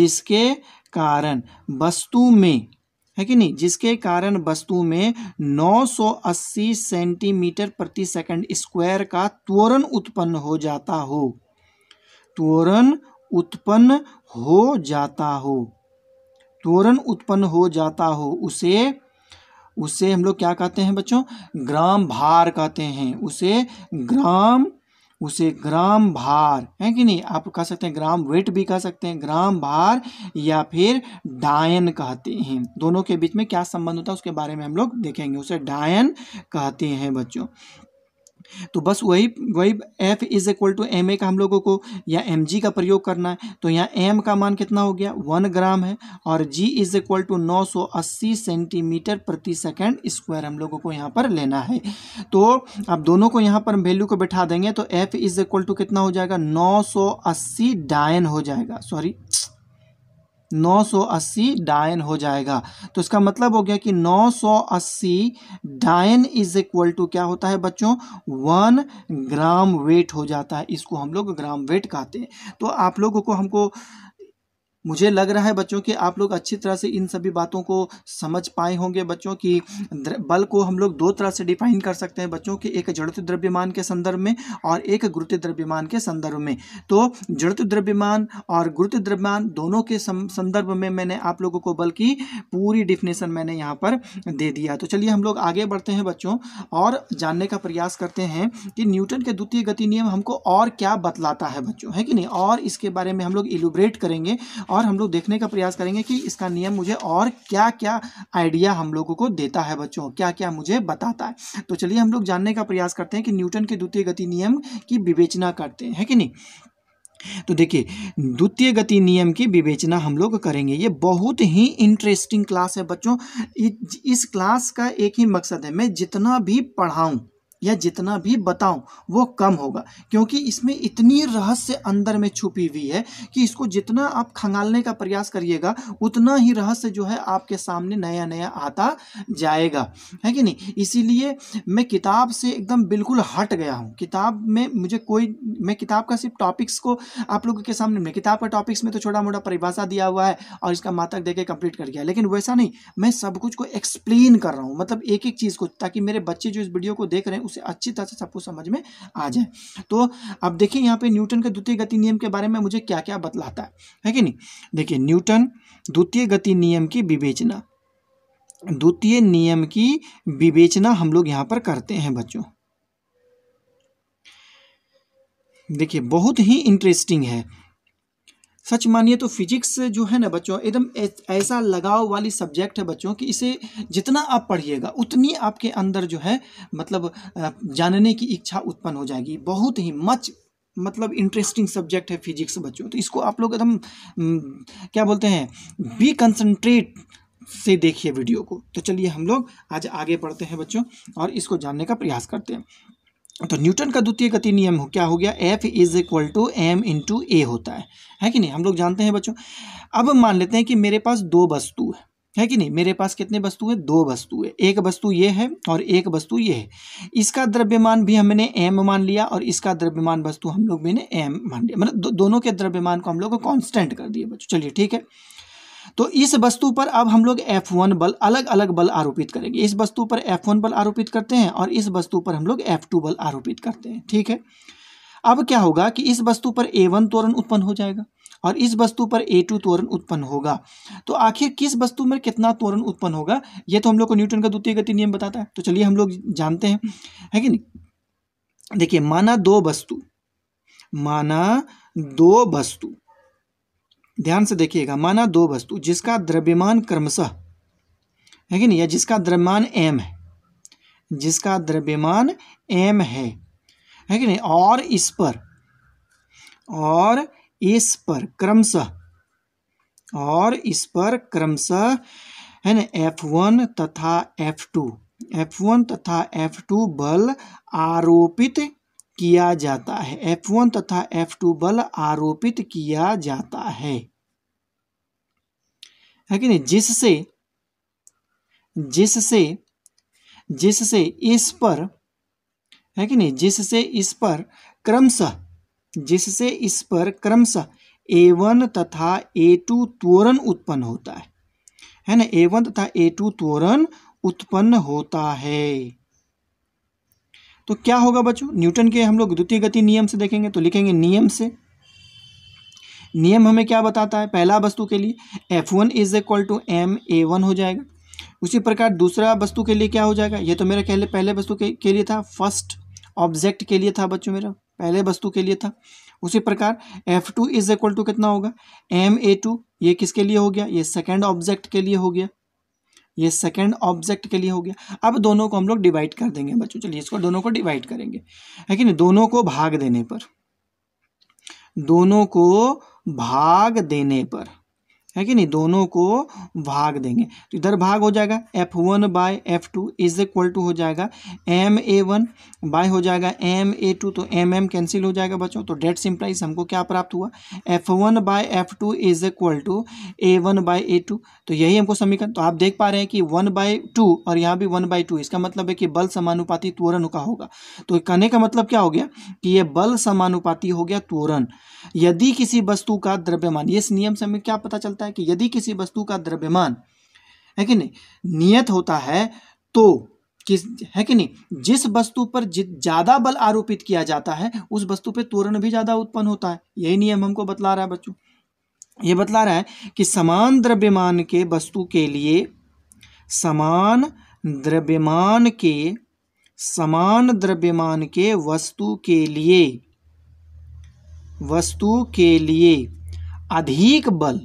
जिसके कारण वस्तु में है कि नहीं जिसके कारण वस्तु में 980 सेंटीमीटर प्रति सेकंड स्क्वायर का त्वरण उत्पन्न हो जाता हो त्वरण उत्पन्न हो जाता हो त्वरण उत्पन्न हो जाता हो उसे उसे हम लोग क्या कहते हैं बच्चों ग्राम भार कहते हैं उसे ग्राम उसे ग्राम भार है कि नहीं आप कह सकते हैं ग्राम वेट भी कह सकते हैं ग्राम भार या फिर डायन कहते हैं दोनों के बीच में क्या संबंध होता है उसके बारे में हम लोग देखेंगे उसे डायन कहते हैं बच्चों तो बस वही वही F is equal to M A का हम लोगों को या एम जी का प्रयोग करना है तो यहाँ एम का मान कितना हो गया वन ग्राम है और जी इज इक्वल टू नौ सौ अस्सी सेंटीमीटर प्रति सेकेंड स्क्वायर हम लोगों को यहाँ पर लेना है तो अब दोनों को यहाँ पर वैल्यू को बैठा देंगे तो एफ इज इक्वल टू कितना हो जाएगा नौ सौ अस्सी डायन हो जाएगा सॉरी 980 डायन हो जाएगा तो इसका मतलब हो गया कि 980 डायन इज इक्वल टू क्या होता है बच्चों वन ग्राम वेट हो जाता है इसको हम लोग ग्राम वेट कहते हैं तो आप लोगों को हमको मुझे लग रहा है बच्चों कि आप लोग अच्छी तरह से इन सभी बातों को समझ पाए होंगे बच्चों की बल को हम लोग दो तरह से डिफाइन कर सकते हैं बच्चों के एक जड़त द्रव्यमान के संदर्भ में और एक गुरुत्व द्रव्यमान के संदर्भ में तो जड़त द्रव्यमान और गुरुत्व द्रव्यमान दोनों के संदर्भ में मैंने आप लोगों को बल की पूरी डिफिनेशन मैंने यहाँ पर दे दिया तो चलिए हम लोग आगे बढ़ते हैं बच्चों और जानने का प्रयास करते हैं कि न्यूटन के द्वितीय गति नियम हमको और क्या बतलाता है बच्चों है कि नहीं और इसके बारे में हम लोग इलुब्रेट करेंगे और और हम लोग देखने का प्रयास करेंगे कि इसका नियम मुझे और क्या क्या आइडिया हम लोगों को देता है बच्चों क्या क्या मुझे बताता है तो चलिए हम लोग जानने का प्रयास करते हैं कि न्यूटन के द्वितीय गति नियम की विवेचना करते हैं कि नहीं तो देखिए द्वितीय गति नियम की विवेचना हम लोग करेंगे ये बहुत ही इंटरेस्टिंग क्लास है बच्चों इस क्लास का एक ही मकसद है मैं जितना भी पढ़ाऊँ या जितना भी बताऊं वो कम होगा क्योंकि इसमें इतनी रहस्य अंदर में छुपी हुई है कि इसको जितना आप खंगालने का प्रयास करिएगा उतना ही रहस्य जो है आपके सामने नया नया आता जाएगा है कि नहीं इसीलिए मैं किताब से एकदम बिल्कुल हट गया हूँ किताब में मुझे कोई मैं किताब का सिर्फ टॉपिक्स को आप लोगों के सामने मैं किताब का टॉपिक्स में तो छोटा मोटा परिभाषा दिया हुआ है और इसका मातक देकर कंप्लीट कर गया लेकिन वैसा नहीं मैं सब कुछ को एक्सप्लेन कर रहा हूँ मतलब एक एक चीज़ को ताकि मेरे बच्चे जो इस वीडियो को देख रहे हैं उसे से अच्छी तरह से सब कुछ समझ में आ जाए तो अब देखिए यहाँ पे न्यूटन के द्वितीय गति नियम के बारे में मुझे क्या क्या बतलाता है है कि नहीं देखिए न्यूटन द्वितीय गति नियम की विवेचना द्वितीय नियम की विवेचना हम लोग यहाँ पर करते हैं बच्चों देखिए बहुत ही इंटरेस्टिंग है सच मानिए तो फिजिक्स जो है ना बच्चों एकदम ऐसा लगाव वाली सब्जेक्ट है बच्चों कि इसे जितना आप पढ़िएगा उतनी आपके अंदर जो है मतलब जानने की इच्छा उत्पन्न हो जाएगी बहुत ही मच मतलब इंटरेस्टिंग सब्जेक्ट है फिजिक्स बच्चों तो इसको आप लोग एकदम क्या बोलते हैं बी कंसनट्रेट से देखिए वीडियो को तो चलिए हम लोग आज आगे पढ़ते हैं बच्चों और इसको जानने का प्रयास करते हैं तो न्यूटन का द्वितीय गति नियम हो क्या हो गया F is equal to M into A होता है है कि नहीं हम लोग जानते हैं बच्चों अब मान लेते हैं कि मेरे पास दो वस्तु है है कि नहीं मेरे पास कितने वस्तु है दो वस्तु है एक वस्तु ये है और एक वस्तु ये है इसका द्रव्यमान भी हमने एम मान लिया और इसका द्रव्यमान वस्तु हम लोग मैंने एम मान लिया मतलब दो, दोनों के द्रव्यमान को हम लोग कॉन्स्टेंट कर दिए बच्चों चलिए ठीक है तो इस वस्तु पर अब हम लोग एफ वन बल अलग अलग बल आरोपित करेंगे इस वस्तु पर एफ वन बल आरोपित करते हैं और इस वस्तु पर हम लोग एफ टू बल आरोपित करते हैं ठीक है अब क्या होगा कि इस वस्तु पर ए वन त्वरण उत्पन्न हो जाएगा और इस वस्तु पर ए टू त्वरण उत्पन्न होगा तो आखिर किस वस्तु में कितना त्वरण उत्पन्न होगा ये तो हम लोग को न्यूटन का द्वितीय गति नियम बताता है तो चलिए हम लोग जानते हैं है कि नहीं देखिए माना दो वस्तु माना दो वस्तु ध्यान से देखिएगा माना दो वस्तु जिसका द्रव्यमान क्रमशः है कि नहीं या जिसका द्रव्यमान एम है जिसका द्रव्यमान एम है है कि नहीं और इस पर और इस पर क्रमशः और इस पर क्रमशः है ना एफ वन तथा एफ टू एफ वन तथा एफ टू बल आरोपित किया जाता है एफ वन तथा एफ टू बल आरोपित किया जाता है है कि नहीं जिससे जिससे जिससे इस पर है कि नहीं जिससे इस पर क्रमशः जिससे इस पर क्रमशः ए वन तथा ए टू त्वरण उत्पन्न होता है है ना ए वन तथा ए टू त्वरण उत्पन्न होता है तो क्या होगा बच्चों न्यूटन के हम लोग द्वितीय गति नियम से देखेंगे तो लिखेंगे नियम से नियम हमें क्या बताता है पहला वस्तु के लिए F one is equal to M A one हो जाएगा उसी प्रकार दूसरा वस्तु के लिए क्या हो जाएगा ये तो मेरा कहले पहले वस्तु के, के लिए था फर्स्ट ऑब्जेक्ट के लिए था बच्चों मेरा पहले वस्तु के लिए था उसी प्रकार F two is equal to कितना होगा एम ए टू ये किसके लिए हो गया ये सेकेंड ऑब्जेक्ट के लिए हो गया ये सेकेंड ऑब्जेक्ट के लिए हो गया अब दोनों को हम लोग डिवाइड कर देंगे बच्चों चलिए इसको दोनों को डिवाइड करेंगे है कि नहीं दोनों को भाग देने पर दोनों को भाग देने पर है कि नहीं दोनों को भाग देंगे तो इधर भाग हो जाएगा F one by F two is equal to हो जाएगा एम ए वन बाय हो जाएगा एम ए टू तो एम एम कैंसिल हो जाएगा बच्चों तो डेट सिंप्लाइज हमको क्या प्राप्त हुआ F one by F two is equal to A one by A two तो यही हमको समीकरण तो आप देख पा रहे हैं कि वन बाय टू और यहाँ भी वन बाय टू इसका मतलब है कि बल समानुपाती त्वरण का होगा तो कहने का मतलब क्या हो गया कि यह बल समानुपाती हो गया त्वरण यदि किसी वस्तु का द्रव्यमान इस नियम से हमें क्या पता चलता है है कि यदि किसी वस्तु का द्रव्यमान है कि नहीं नियत होता है तो किस है कि नहीं जिस वस्तु पर ज़्यादा बल आरोपित किया जाता है उस वस्तु पर त्वरण भी ज़्यादा उत्पन्न होता है यही नियम हमको बतला रहा है बच्चों ये बतला रहा है कि समान द्रव्यमान के वस्तु के लिए समान द्रव्यमान के समान द्रव्यमान के वस्तु के लिए वस्तु के लिए अधिक बल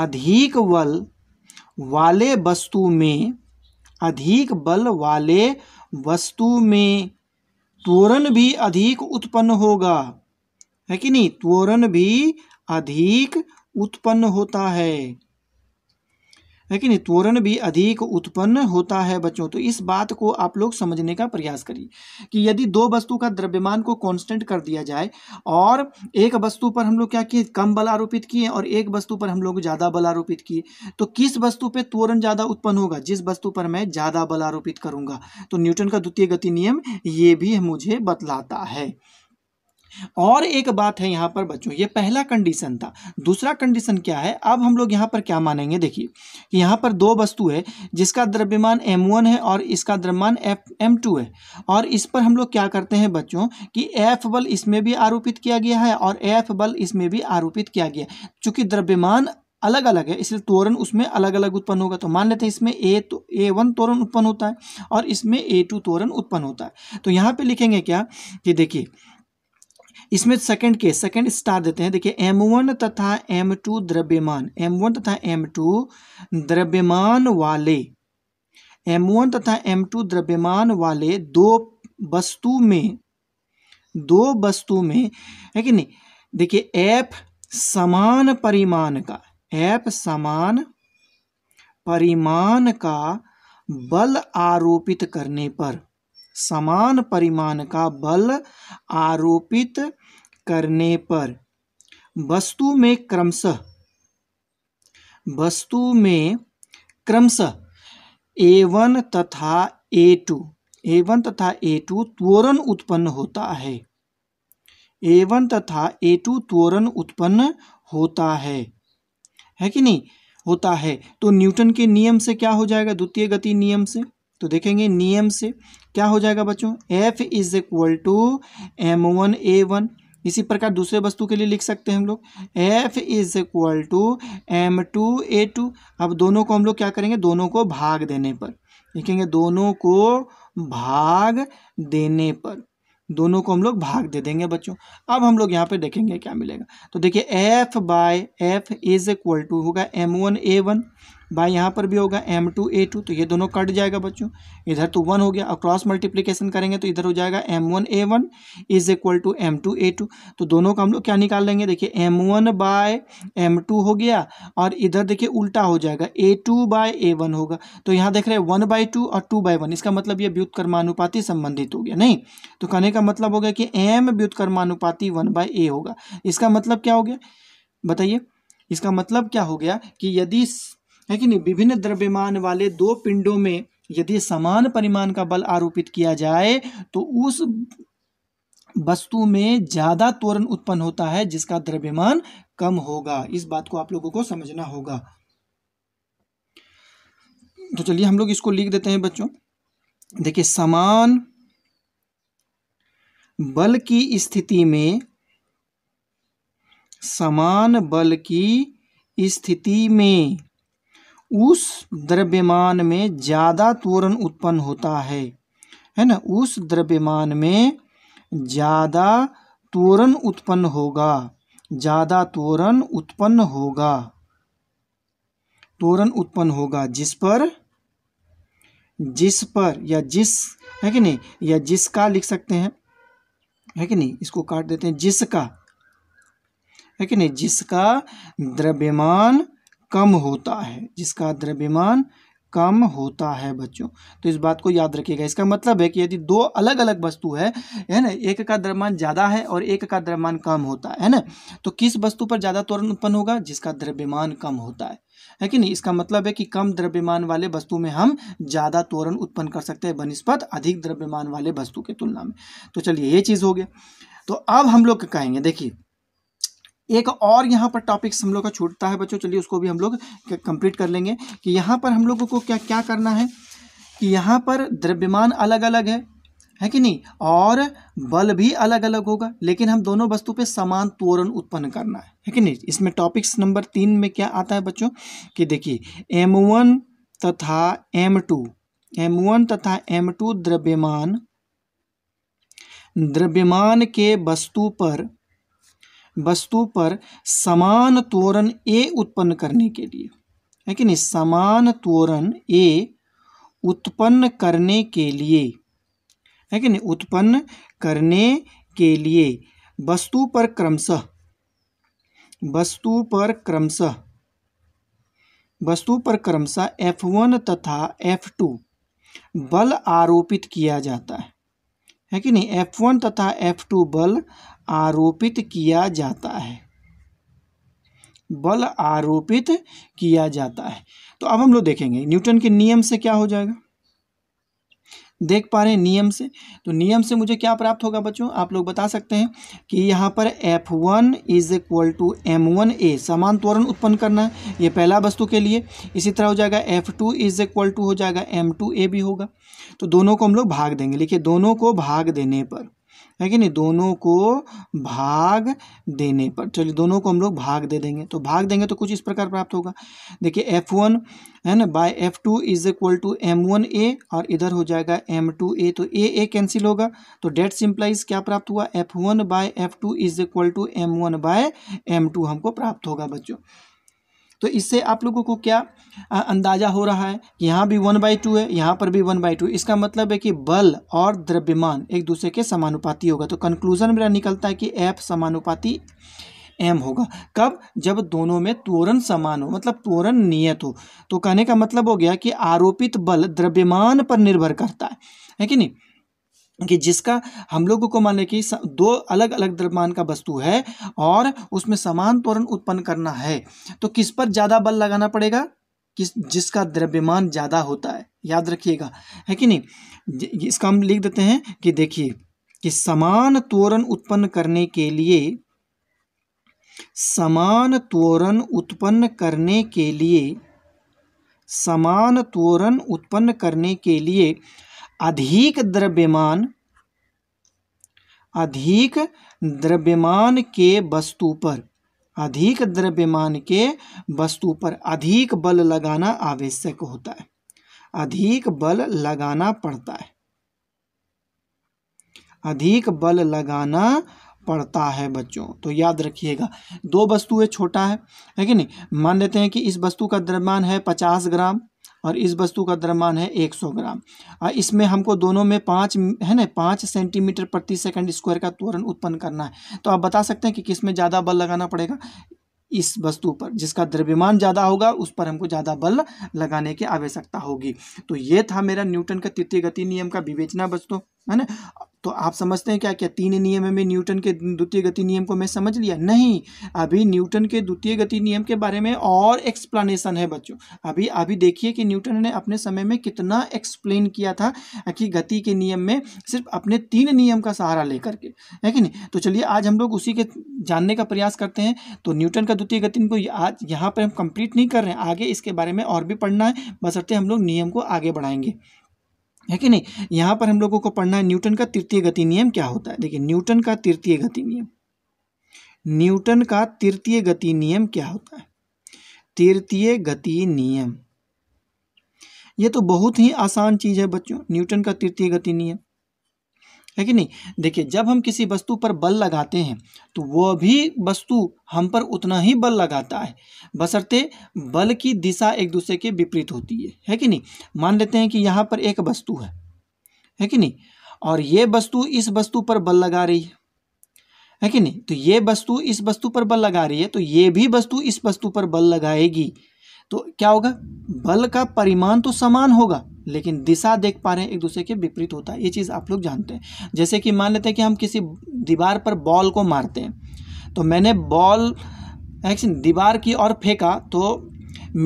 अधिक बल वाले वस्तु में अधिक बल वाले वस्तु में त्वरण भी अधिक उत्पन्न होगा है कि नहीं त्वरण भी अधिक उत्पन्न होता है लेकिन त्वरण भी अधिक उत्पन्न होता है बच्चों तो इस बात को आप लोग समझने का प्रयास करिए कि यदि दो वस्तु का द्रव्यमान को कांस्टेंट कर दिया जाए और एक वस्तु पर हम लोग क्या किए कम बल आरोपित किए और एक वस्तु पर हम लोग ज़्यादा बल आरोपित किए तो किस वस्तु पर त्वरण ज़्यादा उत्पन्न होगा जिस वस्तु पर मैं ज़्यादा बल आरोपित करूँगा तो न्यूटन का द्वितीय गति नियम ये भी मुझे बतलाता है और एक बात है यहाँ पर बच्चों ये पहला कंडीशन था दूसरा कंडीशन क्या है अब हम लोग यहाँ पर क्या मानेंगे देखिए कि यहाँ पर दो वस्तु है जिसका द्रव्यमान m1 है और इसका द्रव्यमान एफ m2 है और इस पर हम लोग क्या करते हैं बच्चों कि एफ बल इसमें भी आरोपित किया गया है और एफ बल इसमें भी आरोपित किया गया है चूँकि द्रव्यमान अलग अलग है इसलिए तोरण उसमें अलग अलग उत्पन्न होगा तो मान लेते हैं इसमें ए तो ए वन तोरण उत्पन्न होता है और इसमें ए टू तोरण उत्पन्न होता है तो यहाँ पे लिखेंगे क्या कि देखिए इसमें सेकंड के सेकंड स्टार देते हैं देखिए M1 तथा M2 द्रव्यमान M1 तथा M2 द्रव्यमान वाले M1 तथा M2 द्रव्यमान वाले दो वस्तु में दो वस्तु में है कि नहीं देखिए F समान परिमाण का F समान परिमाण का बल आरोपित करने पर समान परिमाण का बल आरोपित करने पर वस्तु में क्रमशः वस्तु में क्रमशः ए वन तथा ए टू ए वन तथा ए टू त्वरण उत्पन्न होता है ए वन तथा ए टू त्वरण उत्पन्न होता है है कि नहीं होता है तो न्यूटन के नियम से क्या हो जाएगा द्वितीय गति नियम से तो देखेंगे नियम से क्या हो जाएगा बच्चों F is equal to M one A one इसी प्रकार दूसरे वस्तु के लिए लिख सकते हैं हम लोग F is equal to M to A two अब दोनों को हम लोग क्या करेंगे दोनों को भाग देने पर लिखेंगे दोनों को भाग देने पर दोनों को हम लोग भाग दे देंगे बच्चों अब हम लोग यहाँ पे देखेंगे क्या मिलेगा तो देखिए F by F is equal to होगा M one A one by यहाँ पर भी होगा एम टू ए टू तो ये दोनों कट जाएगा बच्चों इधर तो वन हो गया और क्रॉस मल्टीप्लीकेशन करेंगे तो इधर हो जाएगा M one A one is equal to M to A two तो दोनों का हम लोग क्या निकाल लेंगे देखिए M one by M two हो गया और इधर देखिए उल्टा हो जाएगा A two by A one होगा तो यहाँ देख रहे हैं वन बाई टू और टू बाय वन इसका मतलब ये व्युत्कर्मानुपाति संबंधित हो गया नहीं तो कहने का मतलब हो गया कि एम व्युत्कर्मानुपाति वन बाय ए होगा इसका मतलब क्या हो गया बताइए इसका मतलब क्या हो गया कि यदि है कि नहीं विभिन्न द्रव्यमान वाले दो पिंडों में यदि समान परिमाण का बल आरोपित किया जाए तो उस वस्तु में ज़्यादा त्वरण उत्पन्न होता है जिसका द्रव्यमान कम होगा इस बात को आप लोगों को समझना होगा तो चलिए हम लोग इसको लिख देते हैं बच्चों देखिए समान बल की स्थिति में समान बल की स्थिति में उस द्रव्यमान में ज़्यादा त्वरण उत्पन्न होता है है ना उस द्रव्यमान में ज़्यादा त्वरण उत्पन्न होगा ज़्यादा त्वरण उत्पन्न होगा त्वरण उत्पन्न होगा जिस पर जिस पर या जिस है कि नहीं या जिसका लिख सकते हैं है कि नहीं इसको काट देते हैं जिसका है कि नहीं जिसका द्रव्यमान कम होता है जिसका द्रव्यमान कम होता है बच्चों तो इस बात को याद रखिएगा इसका मतलब है कि यदि दो अलग अलग वस्तु है है ना एक का द्रव्यमान ज़्यादा है और एक का द्रव्यमान कम होता है ना तो किस वस्तु पर ज़्यादा त्वरण उत्पन्न होगा जिसका द्रव्यमान कम होता है है कि नहीं इसका मतलब है कि कम द्रव्यमान वाले वस्तु में हम ज़्यादा त्वरण उत्पन्न कर सकते हैं बनस्पत अधिक द्रव्यमान वाले वस्तु की तुलना में तो चलिए ये चीज़ हो गया तो अब हम लोग कहेंगे देखिए एक और यहाँ पर टॉपिक्स हम लोग का छूटता है बच्चों चलिए उसको भी हम लोग कंप्लीट कर लेंगे कि यहाँ पर हम लोगों को क्या क्या करना है कि यहाँ पर द्रव्यमान अलग अलग है है कि नहीं और बल भी अलग अलग होगा लेकिन हम दोनों वस्तु पे समान त्वरण उत्पन्न करना है है कि नहीं इसमें टॉपिक्स नंबर तीन में क्या आता है बच्चों कि देखिए M1 तथा M2 M1 तथा M2 द्रव्यमान द्रव्यमान के वस्तु पर वस्तु पर समान त्वरण ए उत्पन्न करने के लिए है कि नहीं समान त्वरण ए उत्पन्न करने के लिए है कि नहीं उत्पन्न करने के लिए वस्तु पर क्रमशः वस्तु पर क्रमशः वस्तु पर क्रमशः F1 तथा F2 बल आरोपित किया जाता है है कि नहीं एफ वन तथा एफ टू बल आरोपित किया जाता है बल आरोपित किया जाता है तो अब हम लोग देखेंगे न्यूटन के नियम से क्या हो जाएगा देख पा रहे हैं नियम से तो नियम से मुझे क्या प्राप्त होगा बच्चों आप लोग बता सकते हैं कि यहाँ पर F one is equal to M one A समान त्वरण उत्पन्न करना है ये पहला वस्तु के लिए इसी तरह हो जाएगा F two is equal to हो जाएगा एम टू ए भी होगा तो दोनों को हम लोग भाग देंगे लिखिए दोनों को भाग देने पर है कि नहीं दोनों को भाग देने पर चलिए दोनों को हम लोग भाग दे देंगे तो भाग देंगे तो कुछ इस प्रकार प्राप्त होगा देखिए एफ वन है ना by F two is equal to M one A और इधर हो जाएगा एम टू ए तो ए ए कैंसिल होगा तो डेट सिंप्लाइज क्या प्राप्त हुआ F one by F two is equal to M one by M two हमको प्राप्त होगा बच्चों तो इससे आप लोगों को क्या अंदाज़ा हो रहा है कि यहाँ भी वन बाई टू है यहाँ पर भी वन बाई टू इसका मतलब है कि बल और द्रव्यमान एक दूसरे के समानुपाती होगा तो कंक्लूजन मेरा निकलता है कि एफ समानुपाती एम होगा कब जब दोनों में त्वरण समान हो मतलब त्वरण नियत हो तो कहने का मतलब हो गया कि आरोपित बल द्रव्यमान पर निर्भर करता है है कि नहीं कि जिसका हम लोगों को माने कि दो अलग अलग द्रव्यमान का वस्तु है और उसमें समान त्वरण उत्पन्न करना है तो किस पर ज़्यादा बल लगाना पड़ेगा किस जिसका द्रव्यमान ज़्यादा होता है याद रखिएगा है कि नहीं इसका हम लिख देते हैं कि देखिए कि समान त्वरण उत्पन्न करने के लिए समान त्वरण उत्पन्न करने के लिए समान त्वरण उत्पन्न करने के लिए अधिक द्रव्यमान अधिक द्रव्यमान के वस्तु पर अधिक द्रव्यमान के वस्तु पर अधिक बल लगाना आवश्यक होता है अधिक बल लगाना पड़ता है अधिक बल लगाना पड़ता है बच्चों तो याद रखिएगा दो वस्तुएं छोटा है है कि नहीं मान लेते हैं कि इस वस्तु का द्रव्यमान है पचास ग्राम और इस वस्तु का द्रव्यमान है 100 ग्राम इसमें हमको दोनों में पाँच है ना पाँच सेंटीमीटर प्रति सेकंड स्क्वायर का त्वरण उत्पन्न करना है तो आप बता सकते हैं कि किस में ज़्यादा बल लगाना पड़ेगा इस वस्तु पर जिसका द्रव्यमान ज़्यादा होगा उस पर हमको ज़्यादा बल लगाने की आवश्यकता होगी तो ये था मेरा न्यूटन का तृतीय गति नियम का विवेचना वस्तु है ना तो आप समझते हैं क्या क्या तीन नियम में न्यूटन के द्वितीय गति नियम को मैं समझ लिया नहीं अभी न्यूटन के द्वितीय गति नियम के बारे में और एक्सप्लानेशन है बच्चों अभी अभी देखिए कि न्यूटन ने अपने समय में कितना एक्सप्लेन किया था कि गति के नियम में सिर्फ अपने तीन नियम का सहारा लेकर के है कि नहीं तो चलिए आज हम लोग उसी के जानने का प्रयास करते हैं तो न्यूटन का द्वितीय गति को आज यहाँ पर हम कंप्लीट नहीं कर रहे हैं आगे इसके बारे में और भी पढ़ना है बसरते हम लोग नियम को आगे बढ़ाएंगे है कि नहीं यहाँ पर हम लोगों को पढ़ना है न्यूटन का तृतीय गति नियम क्या होता है देखिए न्यूटन का तृतीय गति नियम न्यूटन का तृतीय गति नियम क्या होता है तृतीय गति नियम ये तो बहुत ही आसान चीज़ है बच्चों न्यूटन का तृतीय गति नियम है कि नहीं देखिए जब हम किसी वस्तु पर बल लगाते हैं तो वह भी वस्तु हम पर उतना ही बल लगाता है बसरते बल की दिशा एक दूसरे के विपरीत होती है है कि नहीं मान लेते हैं कि यहाँ पर एक वस्तु है है कि नहीं और ये वस्तु इस वस्तु पर बल लगा रही है है कि नहीं तो ये वस्तु इस वस्तु पर बल लगा रही है तो ये भी वस्तु इस वस्तु पर बल लगाएगी तो क्या होगा बल का परिमाण तो समान होगा लेकिन दिशा देख पा रहे हैं एक दूसरे के विपरीत होता है ये चीज़ आप लोग जानते हैं जैसे कि मान लेते हैं कि हम किसी दीवार पर बॉल को मारते हैं तो मैंने बॉल एक्शन दीवार की ओर फेंका तो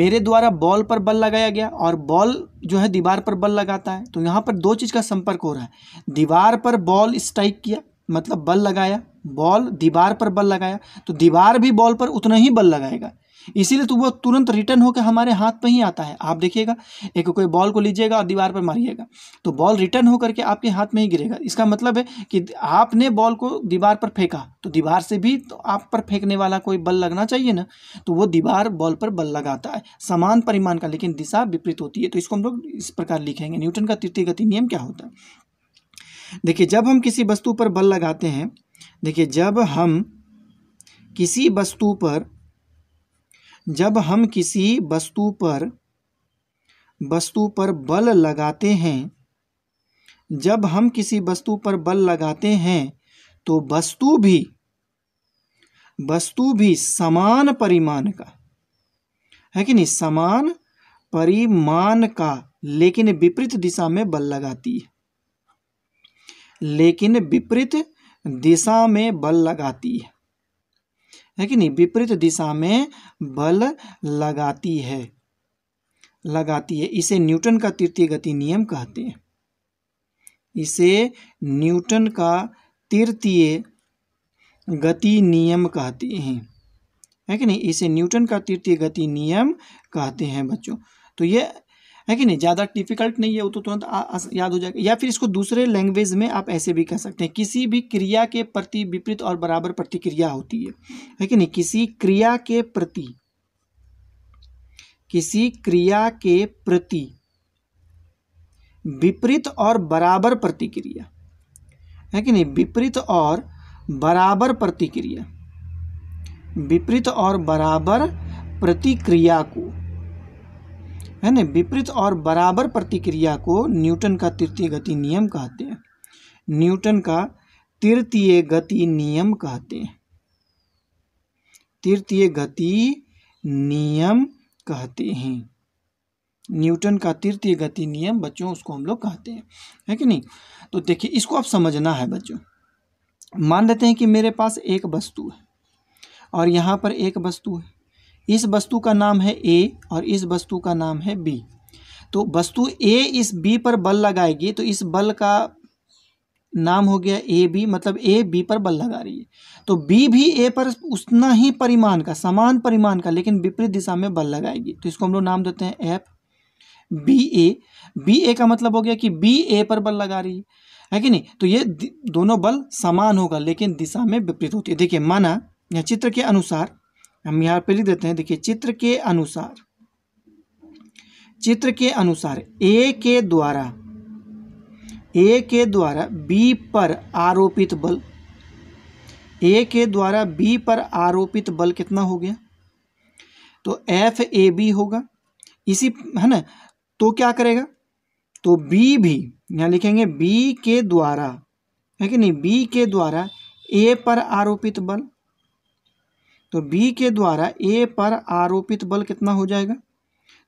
मेरे द्वारा बॉल पर बल लगाया गया और बॉल जो है दीवार पर बल लगाता है तो यहाँ पर दो चीज़ का संपर्क हो रहा है दीवार पर बॉल स्ट्राइक किया मतलब बल लगाया बॉल दीवार पर बल लगाया तो दीवार भी बॉल पर उतना ही बल लगाएगा इसीलिए तो वो तुरंत रिटर्न होकर हमारे हाथ पर ही आता है आप देखिएगा एक कोई बॉल को लीजिएगा और दीवार पर मारिएगा तो बॉल रिटर्न होकर के आपके हाथ में ही गिरेगा इसका मतलब है कि आपने बॉल को दीवार पर फेंका तो दीवार से भी तो आप पर फेंकने वाला कोई बल लगना चाहिए ना तो वो दीवार बॉल पर बल लगाता है समान परिमाण का लेकिन दिशा विपरीत होती है तो इसको हम लोग इस प्रकार लिखेंगे न्यूटन का तृतीय गति नियम क्या होता है देखिए जब हम किसी वस्तु पर बल लगाते हैं देखिए जब हम किसी वस्तु पर जब हम किसी वस्तु पर वस्तु पर बल लगाते हैं जब हम किसी वस्तु पर बल लगाते हैं तो वस्तु भी वस्तु भी समान परिमाण का है कि नहीं समान परिमाण का लेकिन विपरीत दिशा में बल लगाती है लेकिन विपरीत दिशा में बल लगाती है है कि नहीं विपरीत दिशा में बल लगाती है लगाती है इसे न्यूटन का तृतीय गति नियम कहते हैं इसे न्यूटन का तृतीय गति नियम कहते हैं है कि नहीं इसे न्यूटन का तृतीय गति नियम कहते हैं बच्चों तो ये है कि नहीं ज़्यादा डिफिकल्ट नहीं है वो तो तुरंत याद हो जाएगा या फिर इसको दूसरे लैंग्वेज में आप ऐसे भी कह सकते हैं किसी भी क्रिया के प्रति विपरीत और बराबर प्रतिक्रिया होती है है कि नहीं किसी क्रिया के प्रति किसी क्रिया के प्रति विपरीत और बराबर प्रतिक्रिया है कि नहीं विपरीत और बराबर प्रतिक्रिया विपरीत और बराबर प्रतिक्रिया को है ना विपरीत और बराबर प्रतिक्रिया को न्यूटन का तृतीय गति नियम कहते हैं न्यूटन का तृतीय गति नियम कहते हैं तृतीय गति नियम कहते हैं न्यूटन का तृतीय गति नियम बच्चों उसको हम लोग कहते हैं है कि नहीं तो देखिए इसको आप समझना है बच्चों मान लेते हैं कि मेरे पास एक वस्तु है और यहाँ पर एक वस्तु है इस वस्तु का नाम है ए और इस वस्तु का नाम है बी तो वस्तु ए इस बी पर बल लगाएगी तो इस बल का नाम हो गया ए बी मतलब ए बी पर बल लगा रही है तो बी भी ए पर उतना ही परिमाण का समान परिमाण का लेकिन विपरीत दिशा में बल लगाएगी तो इसको हम लोग नाम देते हैं F B A B A का मतलब हो गया कि बी ए पर बल लगा रही है है कि नहीं तो ये दोनों बल समान होगा लेकिन दिशा में विपरीत होती है देखिए माना या चित्र के अनुसार हम यहाँ पे लिख देते हैं देखिए चित्र के अनुसार चित्र के अनुसार ए के द्वारा ए के द्वारा बी पर आरोपित बल ए के द्वारा बी पर आरोपित बल कितना हो गया तो एफ ए बी होगा इसी है ना तो क्या करेगा तो बी भी यहाँ लिखेंगे बी के द्वारा है कि नहीं बी के द्वारा ए पर आरोपित बल तो बी के द्वारा ए पर आरोपित बल कितना हो जाएगा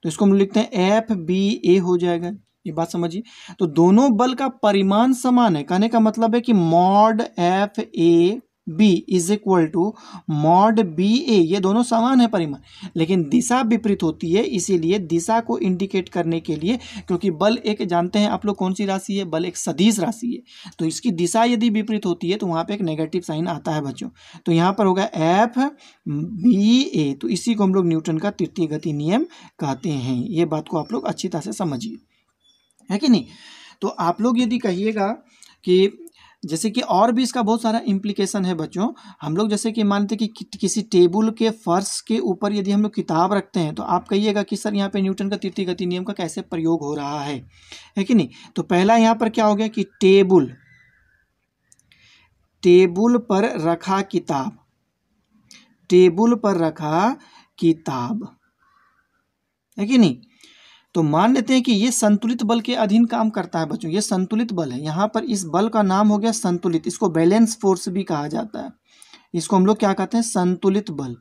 तो इसको हम लिखते हैं एफ बी ए हो जाएगा ये बात समझिए तो दोनों बल का परिमाण समान है कहने का मतलब है कि mod F A B is equal to mod B A ये दोनों समान है परिमाण लेकिन दिशा विपरीत होती है इसीलिए दिशा को इंडिकेट करने के लिए क्योंकि बल एक जानते हैं आप लोग कौन सी राशि है बल एक सदीश राशि है तो इसकी दिशा यदि विपरीत होती है तो वहाँ पे एक नेगेटिव साइन आता है बच्चों तो यहाँ पर होगा एफ बी ए तो इसी को हम लोग न्यूटन का तृतीय गति नियम कहते हैं ये बात को आप लोग अच्छी तरह से समझिए है कि नहीं तो आप लोग यदि कहिएगा कि जैसे कि और भी इसका बहुत सारा इम्प्लीकेशन है बच्चों हम लोग जैसे कि मानते कि, कि किसी टेबल के फर्श के ऊपर यदि हम लोग किताब रखते हैं तो आप कहिएगा कि सर यहाँ पे न्यूटन का तृतीय गति नियम का कैसे प्रयोग हो रहा है है कि नहीं तो पहला यहाँ पर क्या हो गया कि टेबल टेबल पर रखा किताब टेबल पर रखा किताब है कि नहीं तो मान लेते हैं कि ये संतुलित बल के अधीन काम करता है बच्चों ये संतुलित बल है यहाँ पर इस बल का नाम हो गया संतुलित इसको बैलेंस फोर्स भी कहा जाता है इसको हम लोग क्या कहते हैं संतुलित बल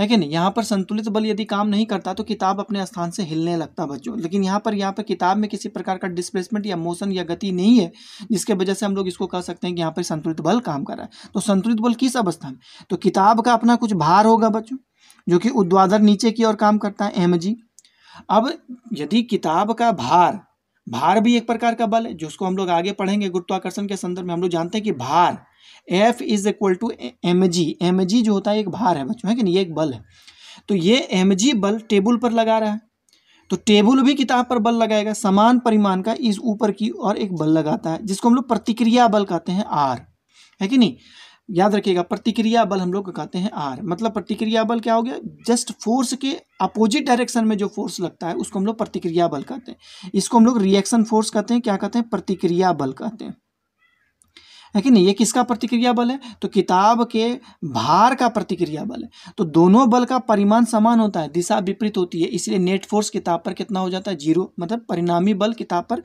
है कि नहीं यहाँ पर संतुलित बल यदि काम नहीं करता तो किताब अपने स्थान से हिलने लगता बच्चों लेकिन यहाँ पर यहाँ पर किताब में किसी प्रकार का डिस्प्लेसमेंट या मोशन या गति नहीं है जिसके वजह से हम लोग इसको कह सकते हैं कि यहाँ पर संतुलित बल काम कर रहा है तो संतुलित बल किस अवस्था में तो किताब का अपना कुछ भार होगा बच्चों जो कि उद्वादर नीचे की ओर काम करता है एम जी अब यदि किताब का भार भार भी एक प्रकार का बल है जिसको हम लोग आगे पढ़ेंगे गुरुत्वाकर्षण के संदर्भ में हम लोग जानते हैं कि भार F is equal to M G M G जो होता है एक भार है बच्चों है कि नहीं एक बल है तो ये एम जी बल टेबल पर लगा रहा है तो टेबल भी किताब पर बल लगाएगा समान परिमाण का इस ऊपर की और एक बल लगाता है जिसको हम लोग प्रतिक्रिया बल कहते हैं आर है कि नहीं याद रखिएगा प्रतिक्रिया बल हम लोग कहते हैं आर मतलब प्रतिक्रिया बल क्या हो गया जस्ट फोर्स के अपोजिट डायरेक्शन में जो फोर्स लगता है उसको हम लोग प्रतिक्रिया बल कहते हैं इसको हम लोग रिएक्शन फोर्स कहते हैं क्या कहते हैं प्रतिक्रिया बल कहते हैं है कि नहीं ये किसका प्रतिक्रिया बल है तो किताब के भार का प्रतिक्रिया बल है तो दोनों बल का परिमाण समान होता है दिशा विपरीत होती है इसलिए नेट फोर्स किताब पर कितना हो जाता है जीरो मतलब परिणामी बल किताब पर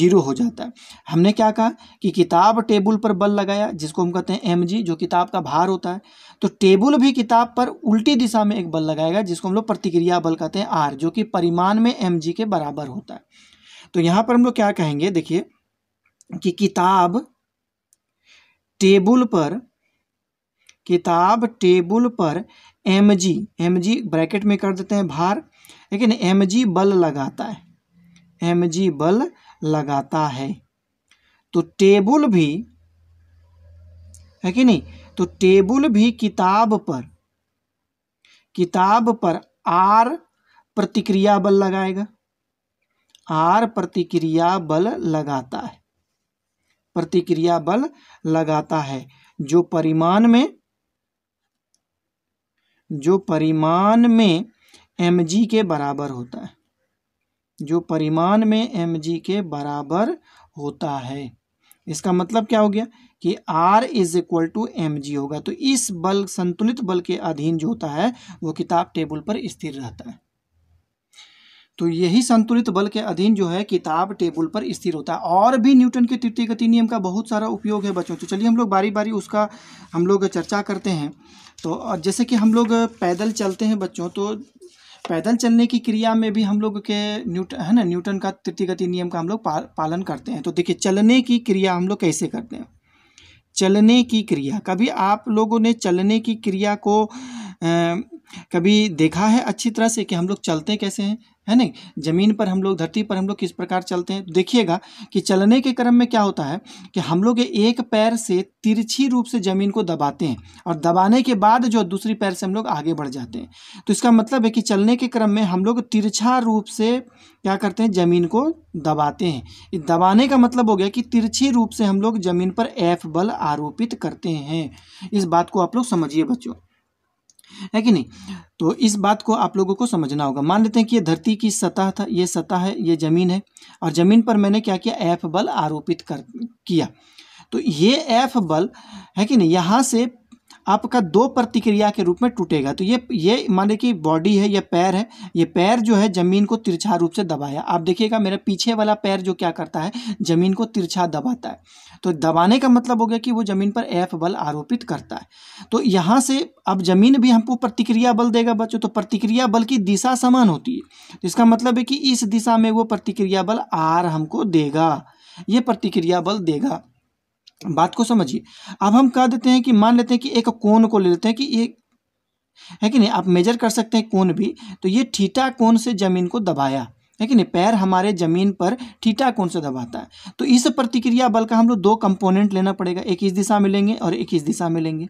जीरो हो जाता है हमने क्या कहा कि किताब टेबल पर बल लगाया जिसको हम कहते हैं एम जो किताब का भार होता है तो टेबल भी किताब पर उल्टी दिशा में एक बल लगाएगा जिसको हम लोग प्रतिक्रिया बल कहते हैं आर जो कि परिमाण में एम के बराबर होता है तो यहाँ पर हम लोग क्या कहेंगे देखिए कि किताब टेबल पर किताब टेबल पर M G M G bracket में कर देते हैं भार लेकिन एम जी बल लगाता है एम जी बल लगाता है तो टेबल भी है कि नहीं तो टेबल भी किताब पर किताब पर आर प्रतिक्रिया बल लगाएगा आर प्रतिक्रिया बल लगाता है प्रतिक्रिया बल लगाता है जो परिमाण में जो परिमाण में एम जी के बराबर होता है जो परिमाण में एम जी के बराबर होता है इसका मतलब क्या हो गया कि R is equal to M G होगा तो इस बल संतुलित बल के अधीन जो होता है वो किताब टेबल पर स्थिर रहता है तो यही संतुलित बल के अधीन जो है किताब टेबल पर स्थिर होता है और भी न्यूटन के तृतीय गति नियम का बहुत सारा उपयोग है बच्चों तो चलिए हम लोग बारी बारी उसका हम लोग चर्चा करते हैं तो जैसे कि हम लोग पैदल चलते हैं बच्चों तो पैदल चलने की क्रिया में भी हम लोग के न्यूटन है ना न्यूटन का तृतीय गति नियम का हम लोग पा, पालन करते हैं तो देखिए चलने की क्रिया हम लोग कैसे करते हैं चलने की क्रिया कभी आप लोगों ने चलने की क्रिया को कभी देखा है अच्छी तरह से कि हम लोग चलते कैसे हैं है नहीं ज़मीन पर हम लोग धरती पर हम लोग किस प्रकार चलते हैं देखिएगा कि चलने के क्रम में क्या होता है कि हम लोग एक पैर से तिरछी रूप से ज़मीन को दबाते हैं और दबाने के बाद जो दूसरी पैर से हम लोग आगे बढ़ जाते हैं तो इसका मतलब है कि चलने के क्रम में हम लोग तिरछा रूप से क्या करते हैं ज़मीन को दबाते हैं दबाने का मतलब हो गया कि तिरछी रूप से हम लोग ज़मीन पर एफ बल आरोपित करते हैं इस बात को आप लोग समझिए बच्चों है कि नहीं तो इस बात को आप लोगों को समझना होगा मान लेते हैं कि ये धरती की सतह था ये सतह है ये ज़मीन है और ज़मीन पर मैंने क्या किया एफ बल आरोपित कर किया तो ये एफ बल है कि नहीं यहाँ से आपका दो प्रतिक्रिया के रूप में टूटेगा तो ये ये माने कि बॉडी है या पैर है ये पैर जो है ज़मीन को तिरछा रूप से दबाया आप देखिएगा मेरा पीछे वाला पैर जो क्या करता है ज़मीन को तिरछा दबाता है तो दबाने का मतलब हो गया कि वो ज़मीन पर एफ बल आरोपित करता है तो यहाँ से अब ज़मीन भी हमको प्रतिक्रिया बल देगा बच्चों तो प्रतिक्रिया बल की दिशा समान होती है तो इसका मतलब है कि इस दिशा में वो प्रतिक्रिया बल आर हमको देगा ये प्रतिक्रिया बल देगा बात को समझिए अब हम कह देते हैं कि मान लेते हैं कि एक कोण को ले लेते हैं कि ये है कि नहीं आप मेजर कर सकते हैं कोण भी तो ये ठीटा कोण से जमीन को दबाया है कि नहीं पैर हमारे जमीन पर ठीटा कोन से दबाता है तो इस प्रतिक्रिया बल का हम लोग दो कंपोनेंट लेना पड़ेगा एक इस दिशा में लेंगे और एक इस दिशा में लेंगे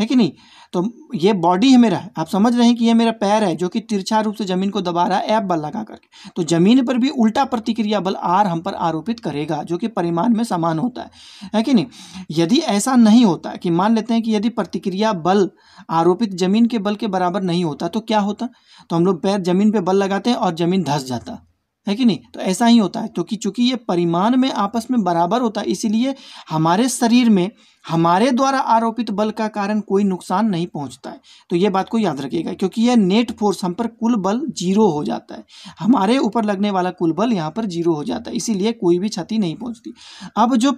है कि नहीं तो ये बॉडी है मेरा आप समझ रहे हैं कि ये मेरा पैर है जो कि तिरछा रूप से जमीन को दबा रहा है ऐप बल लगा करके तो जमीन पर भी उल्टा प्रतिक्रिया बल आर हम पर आरोपित करेगा जो कि परिमाण में समान होता है है कि नहीं यदि ऐसा नहीं होता कि मान लेते हैं कि यदि प्रतिक्रिया बल आरोपित जमीन के बल के बराबर नहीं होता तो क्या होता तो हम लोग पैर जमीन पर बल लगाते हैं और जमीन धंस जाता है कि नहीं तो ऐसा ही होता है क्योंकि तो चूंकि ये परिमाण में आपस में बराबर होता है इसीलिए हमारे शरीर में हमारे द्वारा आरोपित बल का कारण कोई नुकसान नहीं पहुंचता है तो ये बात को याद रखिएगा क्योंकि यह नेट फोर्स हम पर कुल बल जीरो हो जाता है हमारे ऊपर लगने वाला कुल बल यहाँ पर जीरो हो जाता है इसीलिए कोई भी क्षति नहीं पहुँचती अब जो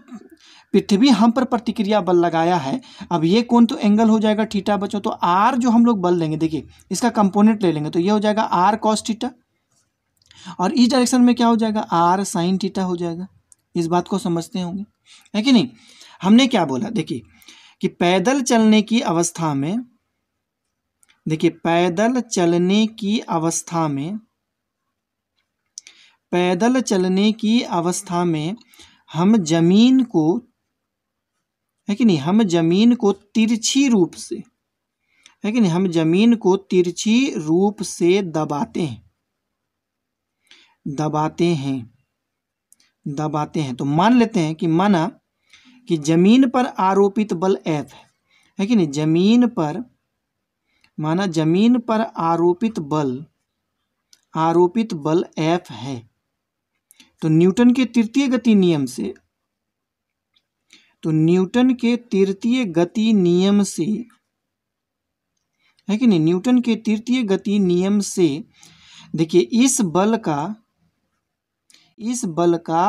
पृथ्वी हम पर प्रतिक्रिया बल लगाया है अब ये कौन तो एंगल हो जाएगा ठीटा बचो तो आर जो हम लोग बल लेंगे देखिए इसका कंपोनेंट ले लेंगे तो ये हो जाएगा आर कॉस ठीटा और इस डायरेक्शन में क्या हो जाएगा आर साइन टीटा हो जाएगा इस बात को समझते होंगे है कि नहीं हमने क्या बोला देखिए कि पैदल चलने की अवस्था में देखिए पैदल चलने की अवस्था में पैदल चलने की अवस्था में हम जमीन को है कि नहीं हम जमीन को तिरछी रूप से है कि नहीं हम जमीन को तिरछी रूप से दबाते हैं दबाते हैं दबाते हैं तो मान लेते हैं कि माना कि जमीन पर आरोपित बल एफ है है कि नहीं जमीन पर माना जमीन पर आरोपित बल आरोपित बल एफ है तो न्यूटन के तृतीय गति नियम से तो न्यूटन के तृतीय गति नियम से है कि नहीं न्यूटन के तृतीय गति नियम से देखिए इस बल का इस बल का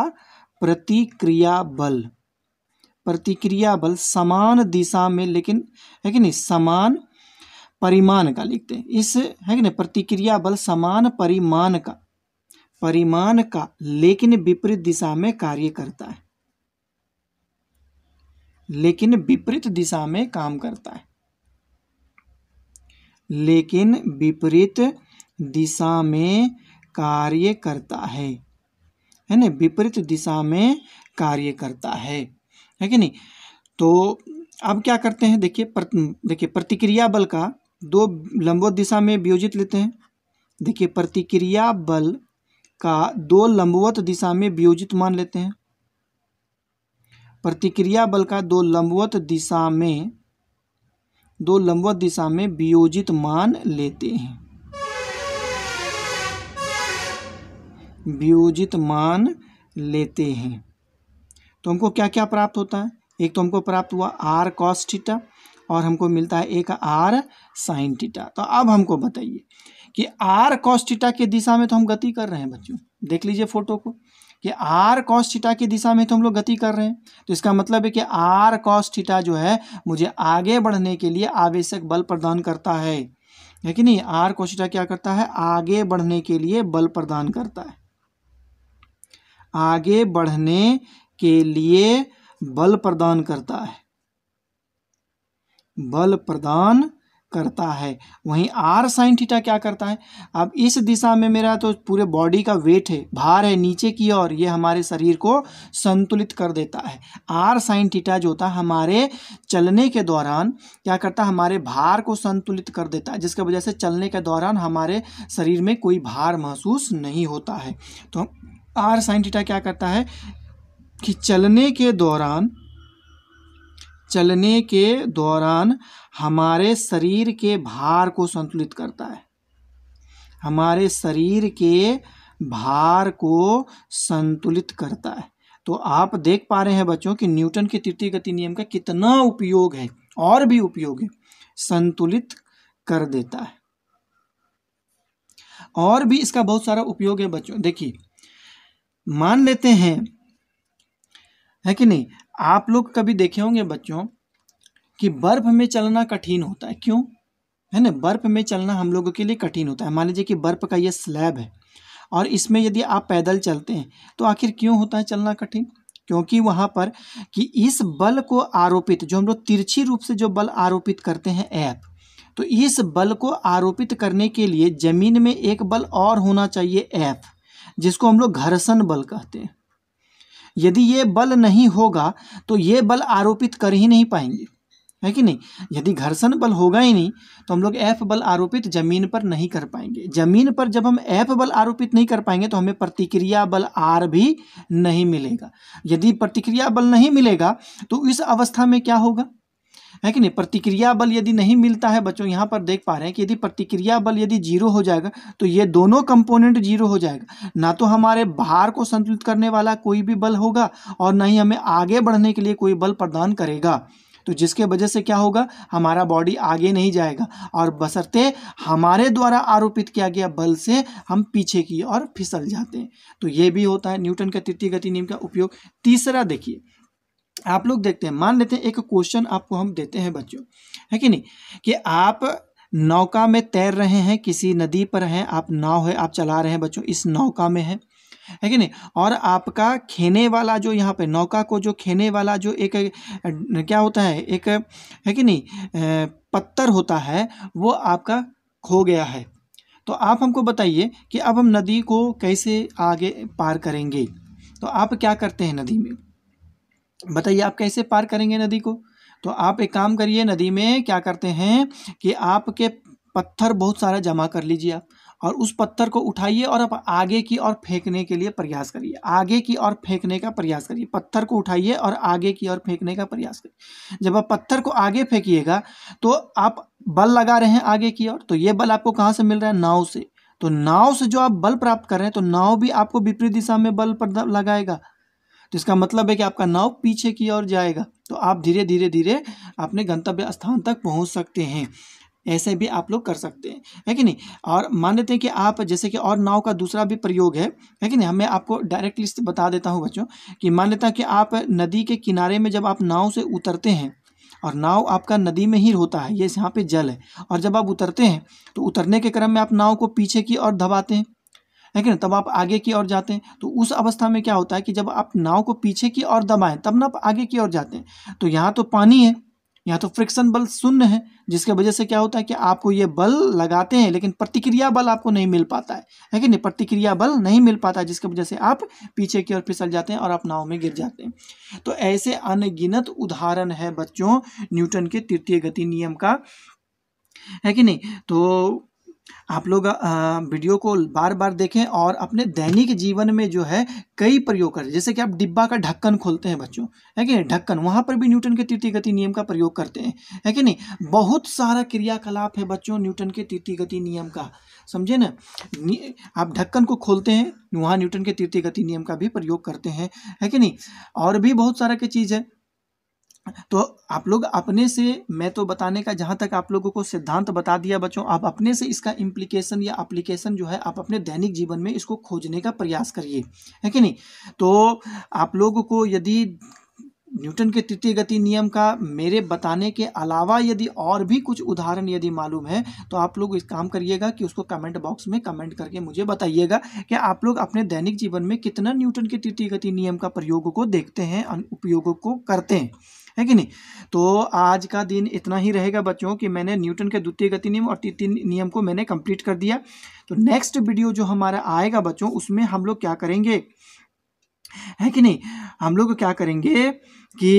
प्रतिक्रिया बल प्रतिक्रिया बल समान दिशा में लेकिन है कि नहीं समान परिमाण का लिखते हैं इस है कि नहीं प्रतिक्रिया बल समान परिमाण का परिमाण का लेकिन विपरीत दिशा में कार्य करता है लेकिन विपरीत दिशा में काम करता है लेकिन विपरीत दिशा में कार्य करता है है ना विपरीत दिशा में कार्य करता है है कि नहीं तो अब क्या करते हैं देखिए प्रत, देखिए प्रतिक्रिया बल का दो लंबवत दिशा में वियोजित लेते हैं देखिए प्रतिक्रिया बल का दो लंबवत दिशा में वियोजित मान लेते हैं प्रतिक्रिया बल का दो लंबवत दिशा में दो लंबवत दिशा में वियोजित मान लेते हैं वियोजित मान लेते हैं तो हमको क्या क्या प्राप्त होता है एक तो हमको प्राप्त हुआ आर कॉस थीटा और हमको मिलता है एक आर साइन थीटा तो अब हमको बताइए कि आर कॉस थीटा की दिशा में तो हम गति कर रहे हैं बच्चों देख लीजिए फोटो को कि आर कॉस थीटा की दिशा में तो हम लोग गति कर रहे हैं तो इसका मतलब है कि आर कॉस थीटा जो है मुझे आगे बढ़ने के लिए आवश्यक बल प्रदान करता है है कि नहीं आर कोशिटा क्या करता है आगे बढ़ने के लिए बल प्रदान करता है आगे बढ़ने के लिए बल प्रदान करता है बल प्रदान करता है वहीं आर साइन थीटा क्या करता है अब इस दिशा में मेरा तो पूरे बॉडी का वेट है भार है नीचे की ओर ये हमारे शरीर को संतुलित कर देता है आर साइन थीटा जो होता है हमारे चलने के दौरान क्या करता है हमारे भार को संतुलित कर देता है जिसकी वजह से चलने के दौरान हमारे शरीर में कोई भार महसूस नहीं होता है तो आर साइन थीटा क्या करता है कि चलने के दौरान चलने के दौरान हमारे शरीर के भार को संतुलित करता है हमारे शरीर के भार को संतुलित करता है तो आप देख पा रहे हैं बच्चों कि न्यूटन के तृतीय गति नियम का कितना उपयोग है और भी उपयोग है संतुलित कर देता है और भी इसका बहुत सारा उपयोग है बच्चों देखिए मान लेते हैं है कि नहीं आप लोग कभी देखे होंगे बच्चों कि बर्फ में चलना कठिन होता है क्यों है ना बर्फ में चलना हम लोगों के लिए कठिन होता है मान लीजिए कि बर्फ का यह स्लैब है और इसमें यदि आप पैदल चलते हैं तो आखिर क्यों होता है चलना कठिन क्योंकि वहाँ पर कि इस बल को आरोपित जो हम लोग तिरछी रूप से जो बल आरोपित करते हैं ऐप तो इस बल को आरोपित करने के लिए ज़मीन में एक बल और होना चाहिए ऐप जिसको हम लोग घर्षण बल कहते हैं यदि ये बल नहीं होगा तो ये बल आरोपित कर ही नहीं पाएंगे है कि नहीं यदि घर्षण बल होगा ही नहीं तो हम लोग एफ बल आरोपित जमीन पर नहीं कर पाएंगे जमीन पर जब हम एफ बल आरोपित नहीं कर पाएंगे तो हमें प्रतिक्रिया बल आर भी नहीं मिलेगा यदि प्रतिक्रिया बल नहीं मिलेगा तो इस अवस्था में क्या होगा है कि नहीं प्रतिक्रिया बल यदि नहीं मिलता है बच्चों यहाँ पर देख पा रहे हैं कि यदि प्रतिक्रिया बल यदि जीरो हो जाएगा तो ये दोनों कंपोनेंट जीरो हो जाएगा ना तो हमारे भार को संतुलित करने वाला कोई भी बल होगा और ना ही हमें आगे बढ़ने के लिए कोई बल प्रदान करेगा तो जिसके वजह से क्या होगा हमारा बॉडी आगे नहीं जाएगा और बसरते हमारे द्वारा आरोपित किया गया बल से हम पीछे की ओर फिसल जाते हैं तो ये भी होता है न्यूटन का तृतीय गति नियम का उपयोग तीसरा देखिए आप लोग देखते हैं मान लेते हैं एक क्वेश्चन आपको हम देते हैं बच्चों है कि नहीं कि आप नौका में तैर रहे हैं किसी नदी पर हैं आप नाव है आप चला रहे हैं बच्चों इस नौका में है है कि नहीं और आपका खेने वाला जो यहाँ पे नौका को जो खेने वाला जो एक क्या होता है एक है कि नहीं पत्थर होता है वो आपका खो गया है तो आप हमको बताइए कि अब हम नदी को कैसे आगे पार करेंगे तो आप क्या करते हैं नदी में बताइए आप कैसे पार करेंगे नदी को तो आप एक काम करिए नदी में क्या करते हैं कि आपके पत्थर बहुत सारा जमा कर लीजिए आप और उस पत्थर को उठाइए और आप आगे की ओर फेंकने के लिए प्रयास करिए आगे की ओर फेंकने का प्रयास करिए पत्थर को उठाइए और आगे की ओर फेंकने का प्रयास करिए जब आप पत्थर को आगे फेंकिएगा तो आप बल लगा रहे हैं आगे की ओर तो ये बल आपको कहाँ से मिल रहा है नाव से तो नाव से जो आप बल प्राप्त कर रहे हैं तो नाव भी आपको विपरीत दिशा में बल लगाएगा तो इसका मतलब है कि आपका नाव पीछे की ओर जाएगा तो आप धीरे धीरे धीरे अपने गंतव्य स्थान तक पहुंच सकते हैं ऐसे भी आप लोग कर सकते हैं है कि नहीं और मान लेते हैं कि आप जैसे कि और नाव का दूसरा भी प्रयोग है है कि नहीं हमें आपको डायरेक्टली बता देता हूँ बच्चों कि मान लेता कि आप नदी के किनारे में जब आप नाव से उतरते हैं और नाव आपका नदी में ही होता है ये यहाँ पे जल है और जब आप उतरते हैं तो उतरने के क्रम में आप नाव को पीछे की ओर दबाते हैं है कि ना तब आप आगे की ओर जाते हैं तो उस अवस्था में क्या होता है कि जब आप नाव को पीछे की ओर दबाएं तब ना आप आगे की ओर जाते हैं तो यहाँ तो पानी है यहाँ तो फ्रिक्शन बल शून्य है जिसके वजह से क्या होता है कि आपको ये बल लगाते हैं लेकिन प्रतिक्रिया बल आपको नहीं मिल पाता है है कि नहीं प्रतिक्रिया बल नहीं मिल पाता है जिसकी वजह से आप पीछे की ओर फिसल जाते हैं और आप नाव में गिर जाते हैं तो ऐसे अनगिनत उदाहरण है बच्चों न्यूटन के तृतीय गति नियम का है कि नहीं तो आप लोग वीडियो को बार बार देखें और अपने दैनिक जीवन में जो है कई प्रयोग करें जैसे कि आप डिब्बा का ढक्कन खोलते हैं बच्चों है कि ढक्कन वहाँ पर भी न्यूटन के तृतीय गति नियम का प्रयोग करते हैं है कि नहीं बहुत सारा क्रियाकलाप है बच्चों न्यूटन के तृतीय गति नियम का समझे ना आप ढक्कन को खोलते हैं वहाँ न्यूटन के तृतीय गति नियम का भी प्रयोग करते हैं है कि नहीं और भी बहुत सारा की चीज़ है तो आप लोग अपने से मैं तो बताने का जहाँ तक आप लोगों को सिद्धांत बता दिया बच्चों आप अपने से इसका इम्प्लीकेशन या अप्लीकेशन जो है आप अपने दैनिक जीवन में इसको खोजने का प्रयास करिए है कि नहीं तो आप लोगों को यदि न्यूटन के तृतीय गति नियम का मेरे बताने के अलावा यदि और भी कुछ उदाहरण यदि मालूम है तो आप लोग इस काम करिएगा कि उसको कमेंट बॉक्स में कमेंट करके मुझे बताइएगा कि आप लोग अपने दैनिक जीवन में कितना न्यूटन के तृतीय गति नियम का प्रयोग को देखते हैं उपयोग को करते हैं है कि नहीं तो आज का दिन इतना ही रहेगा बच्चों कि मैंने न्यूटन के द्वितीय गति नियम और तृतीय नियम को मैंने कंप्लीट कर दिया तो नेक्स्ट वीडियो जो हमारा आएगा बच्चों उसमें हम लोग क्या करेंगे है कि नहीं हम लोग क्या करेंगे कि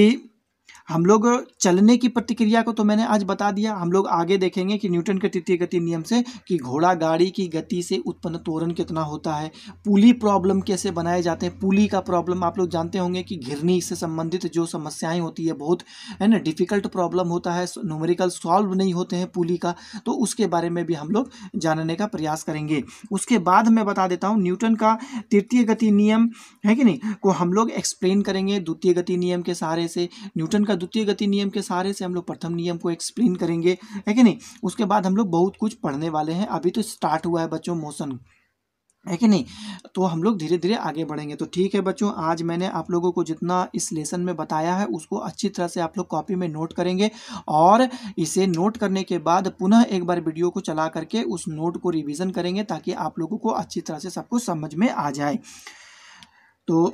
हम लोग चलने की प्रतिक्रिया को तो मैंने आज बता दिया हम लोग आगे देखेंगे कि न्यूटन के तृतीय गति नियम से कि घोड़ा गाड़ी की गति से उत्पन्न तोरण कितना होता है पुली प्रॉब्लम कैसे बनाए जाते हैं पुली का प्रॉब्लम आप लोग जानते होंगे कि घिरनी से संबंधित जो समस्याएं होती है बहुत है ना डिफ़िकल्ट प्रॉब्लम होता है न्यूमेरिकल सॉल्व नहीं होते हैं पुली का तो उसके बारे में भी हम लोग जानने का प्रयास करेंगे उसके बाद मैं बता देता हूँ न्यूटन का तृतीय गति नियम है कि नहीं को हम लोग एक्सप्लेन करेंगे द्वितीय गति नियम के सहारे से न्यूटन का द्वितीय गति नियम के सहारे से हम लोग प्रथम नियम को एक्सप्लेन करेंगे है कि नहीं उसके बाद हम लोग बहुत कुछ पढ़ने वाले हैं अभी तो स्टार्ट हुआ है बच्चों मोशन है कि नहीं तो हम लोग धीरे धीरे आगे बढ़ेंगे तो ठीक है बच्चों आज मैंने आप लोगों को जितना इस लेसन में बताया है उसको अच्छी तरह से आप लोग कॉपी में नोट करेंगे और इसे नोट करने के बाद पुनः एक बार वीडियो को चला करके उस नोट को रिवीजन करेंगे ताकि आप लोगों को अच्छी तरह से सब कुछ समझ में आ जाए तो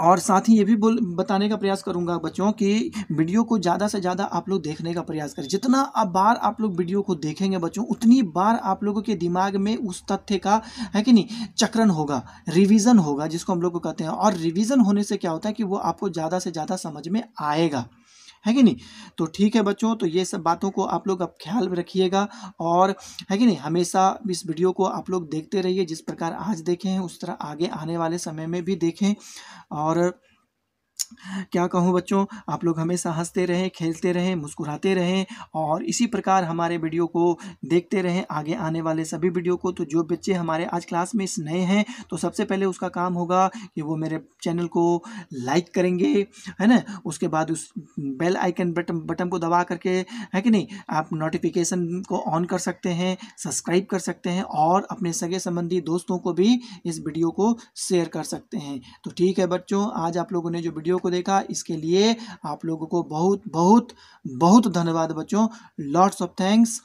और साथ ही ये भी बोल बताने का प्रयास करूँगा बच्चों कि वीडियो को ज़्यादा से ज़्यादा आप लोग देखने का प्रयास करें जितना आप बार आप लोग वीडियो को देखेंगे बच्चों उतनी बार आप लोगों के दिमाग में उस तथ्य का है कि नहीं चक्रण होगा रिविज़न होगा जिसको हम लोग को कहते हैं और रिविज़न होने से क्या होता है कि वो आपको ज़्यादा से ज़्यादा समझ में आएगा है कि नहीं तो ठीक है बच्चों तो ये सब बातों को आप लोग अब ख्याल में रखिएगा और है कि नहीं हमेशा इस वीडियो को आप लोग देखते रहिए जिस प्रकार आज देखे हैं उस तरह आगे आने वाले समय में भी देखें और क्या कहूँ बच्चों आप लोग हमेशा हंसते रहें खेलते रहें मुस्कुराते रहें और इसी प्रकार हमारे वीडियो को देखते रहें आगे आने वाले सभी वीडियो को तो जो बच्चे हमारे आज क्लास में इस नए हैं तो सबसे पहले उसका काम होगा कि वो मेरे चैनल को लाइक करेंगे है ना उसके बाद उस बेल आइकन बटन बटन को दबा करके है कि नहीं आप नोटिफिकेशन को ऑन कर सकते हैं सब्सक्राइब कर सकते हैं और अपने सगे संबंधी दोस्तों को भी इस वीडियो को शेयर कर सकते हैं तो ठीक है बच्चों आज आप लोगों ने जो वीडियो को देखा इसके लिए आप लोगों को बहुत बहुत बहुत धन्यवाद बच्चों लॉट्स ऑफ थैंक्स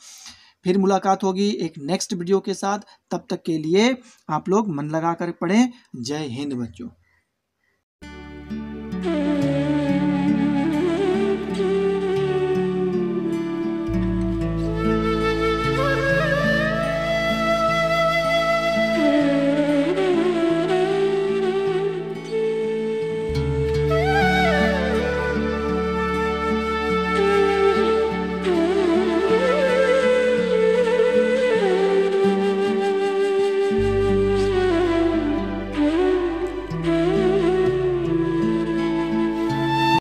फिर मुलाकात होगी एक नेक्स्ट वीडियो के साथ तब तक के लिए आप लोग मन लगा कर पढ़ें जय हिंद बच्चों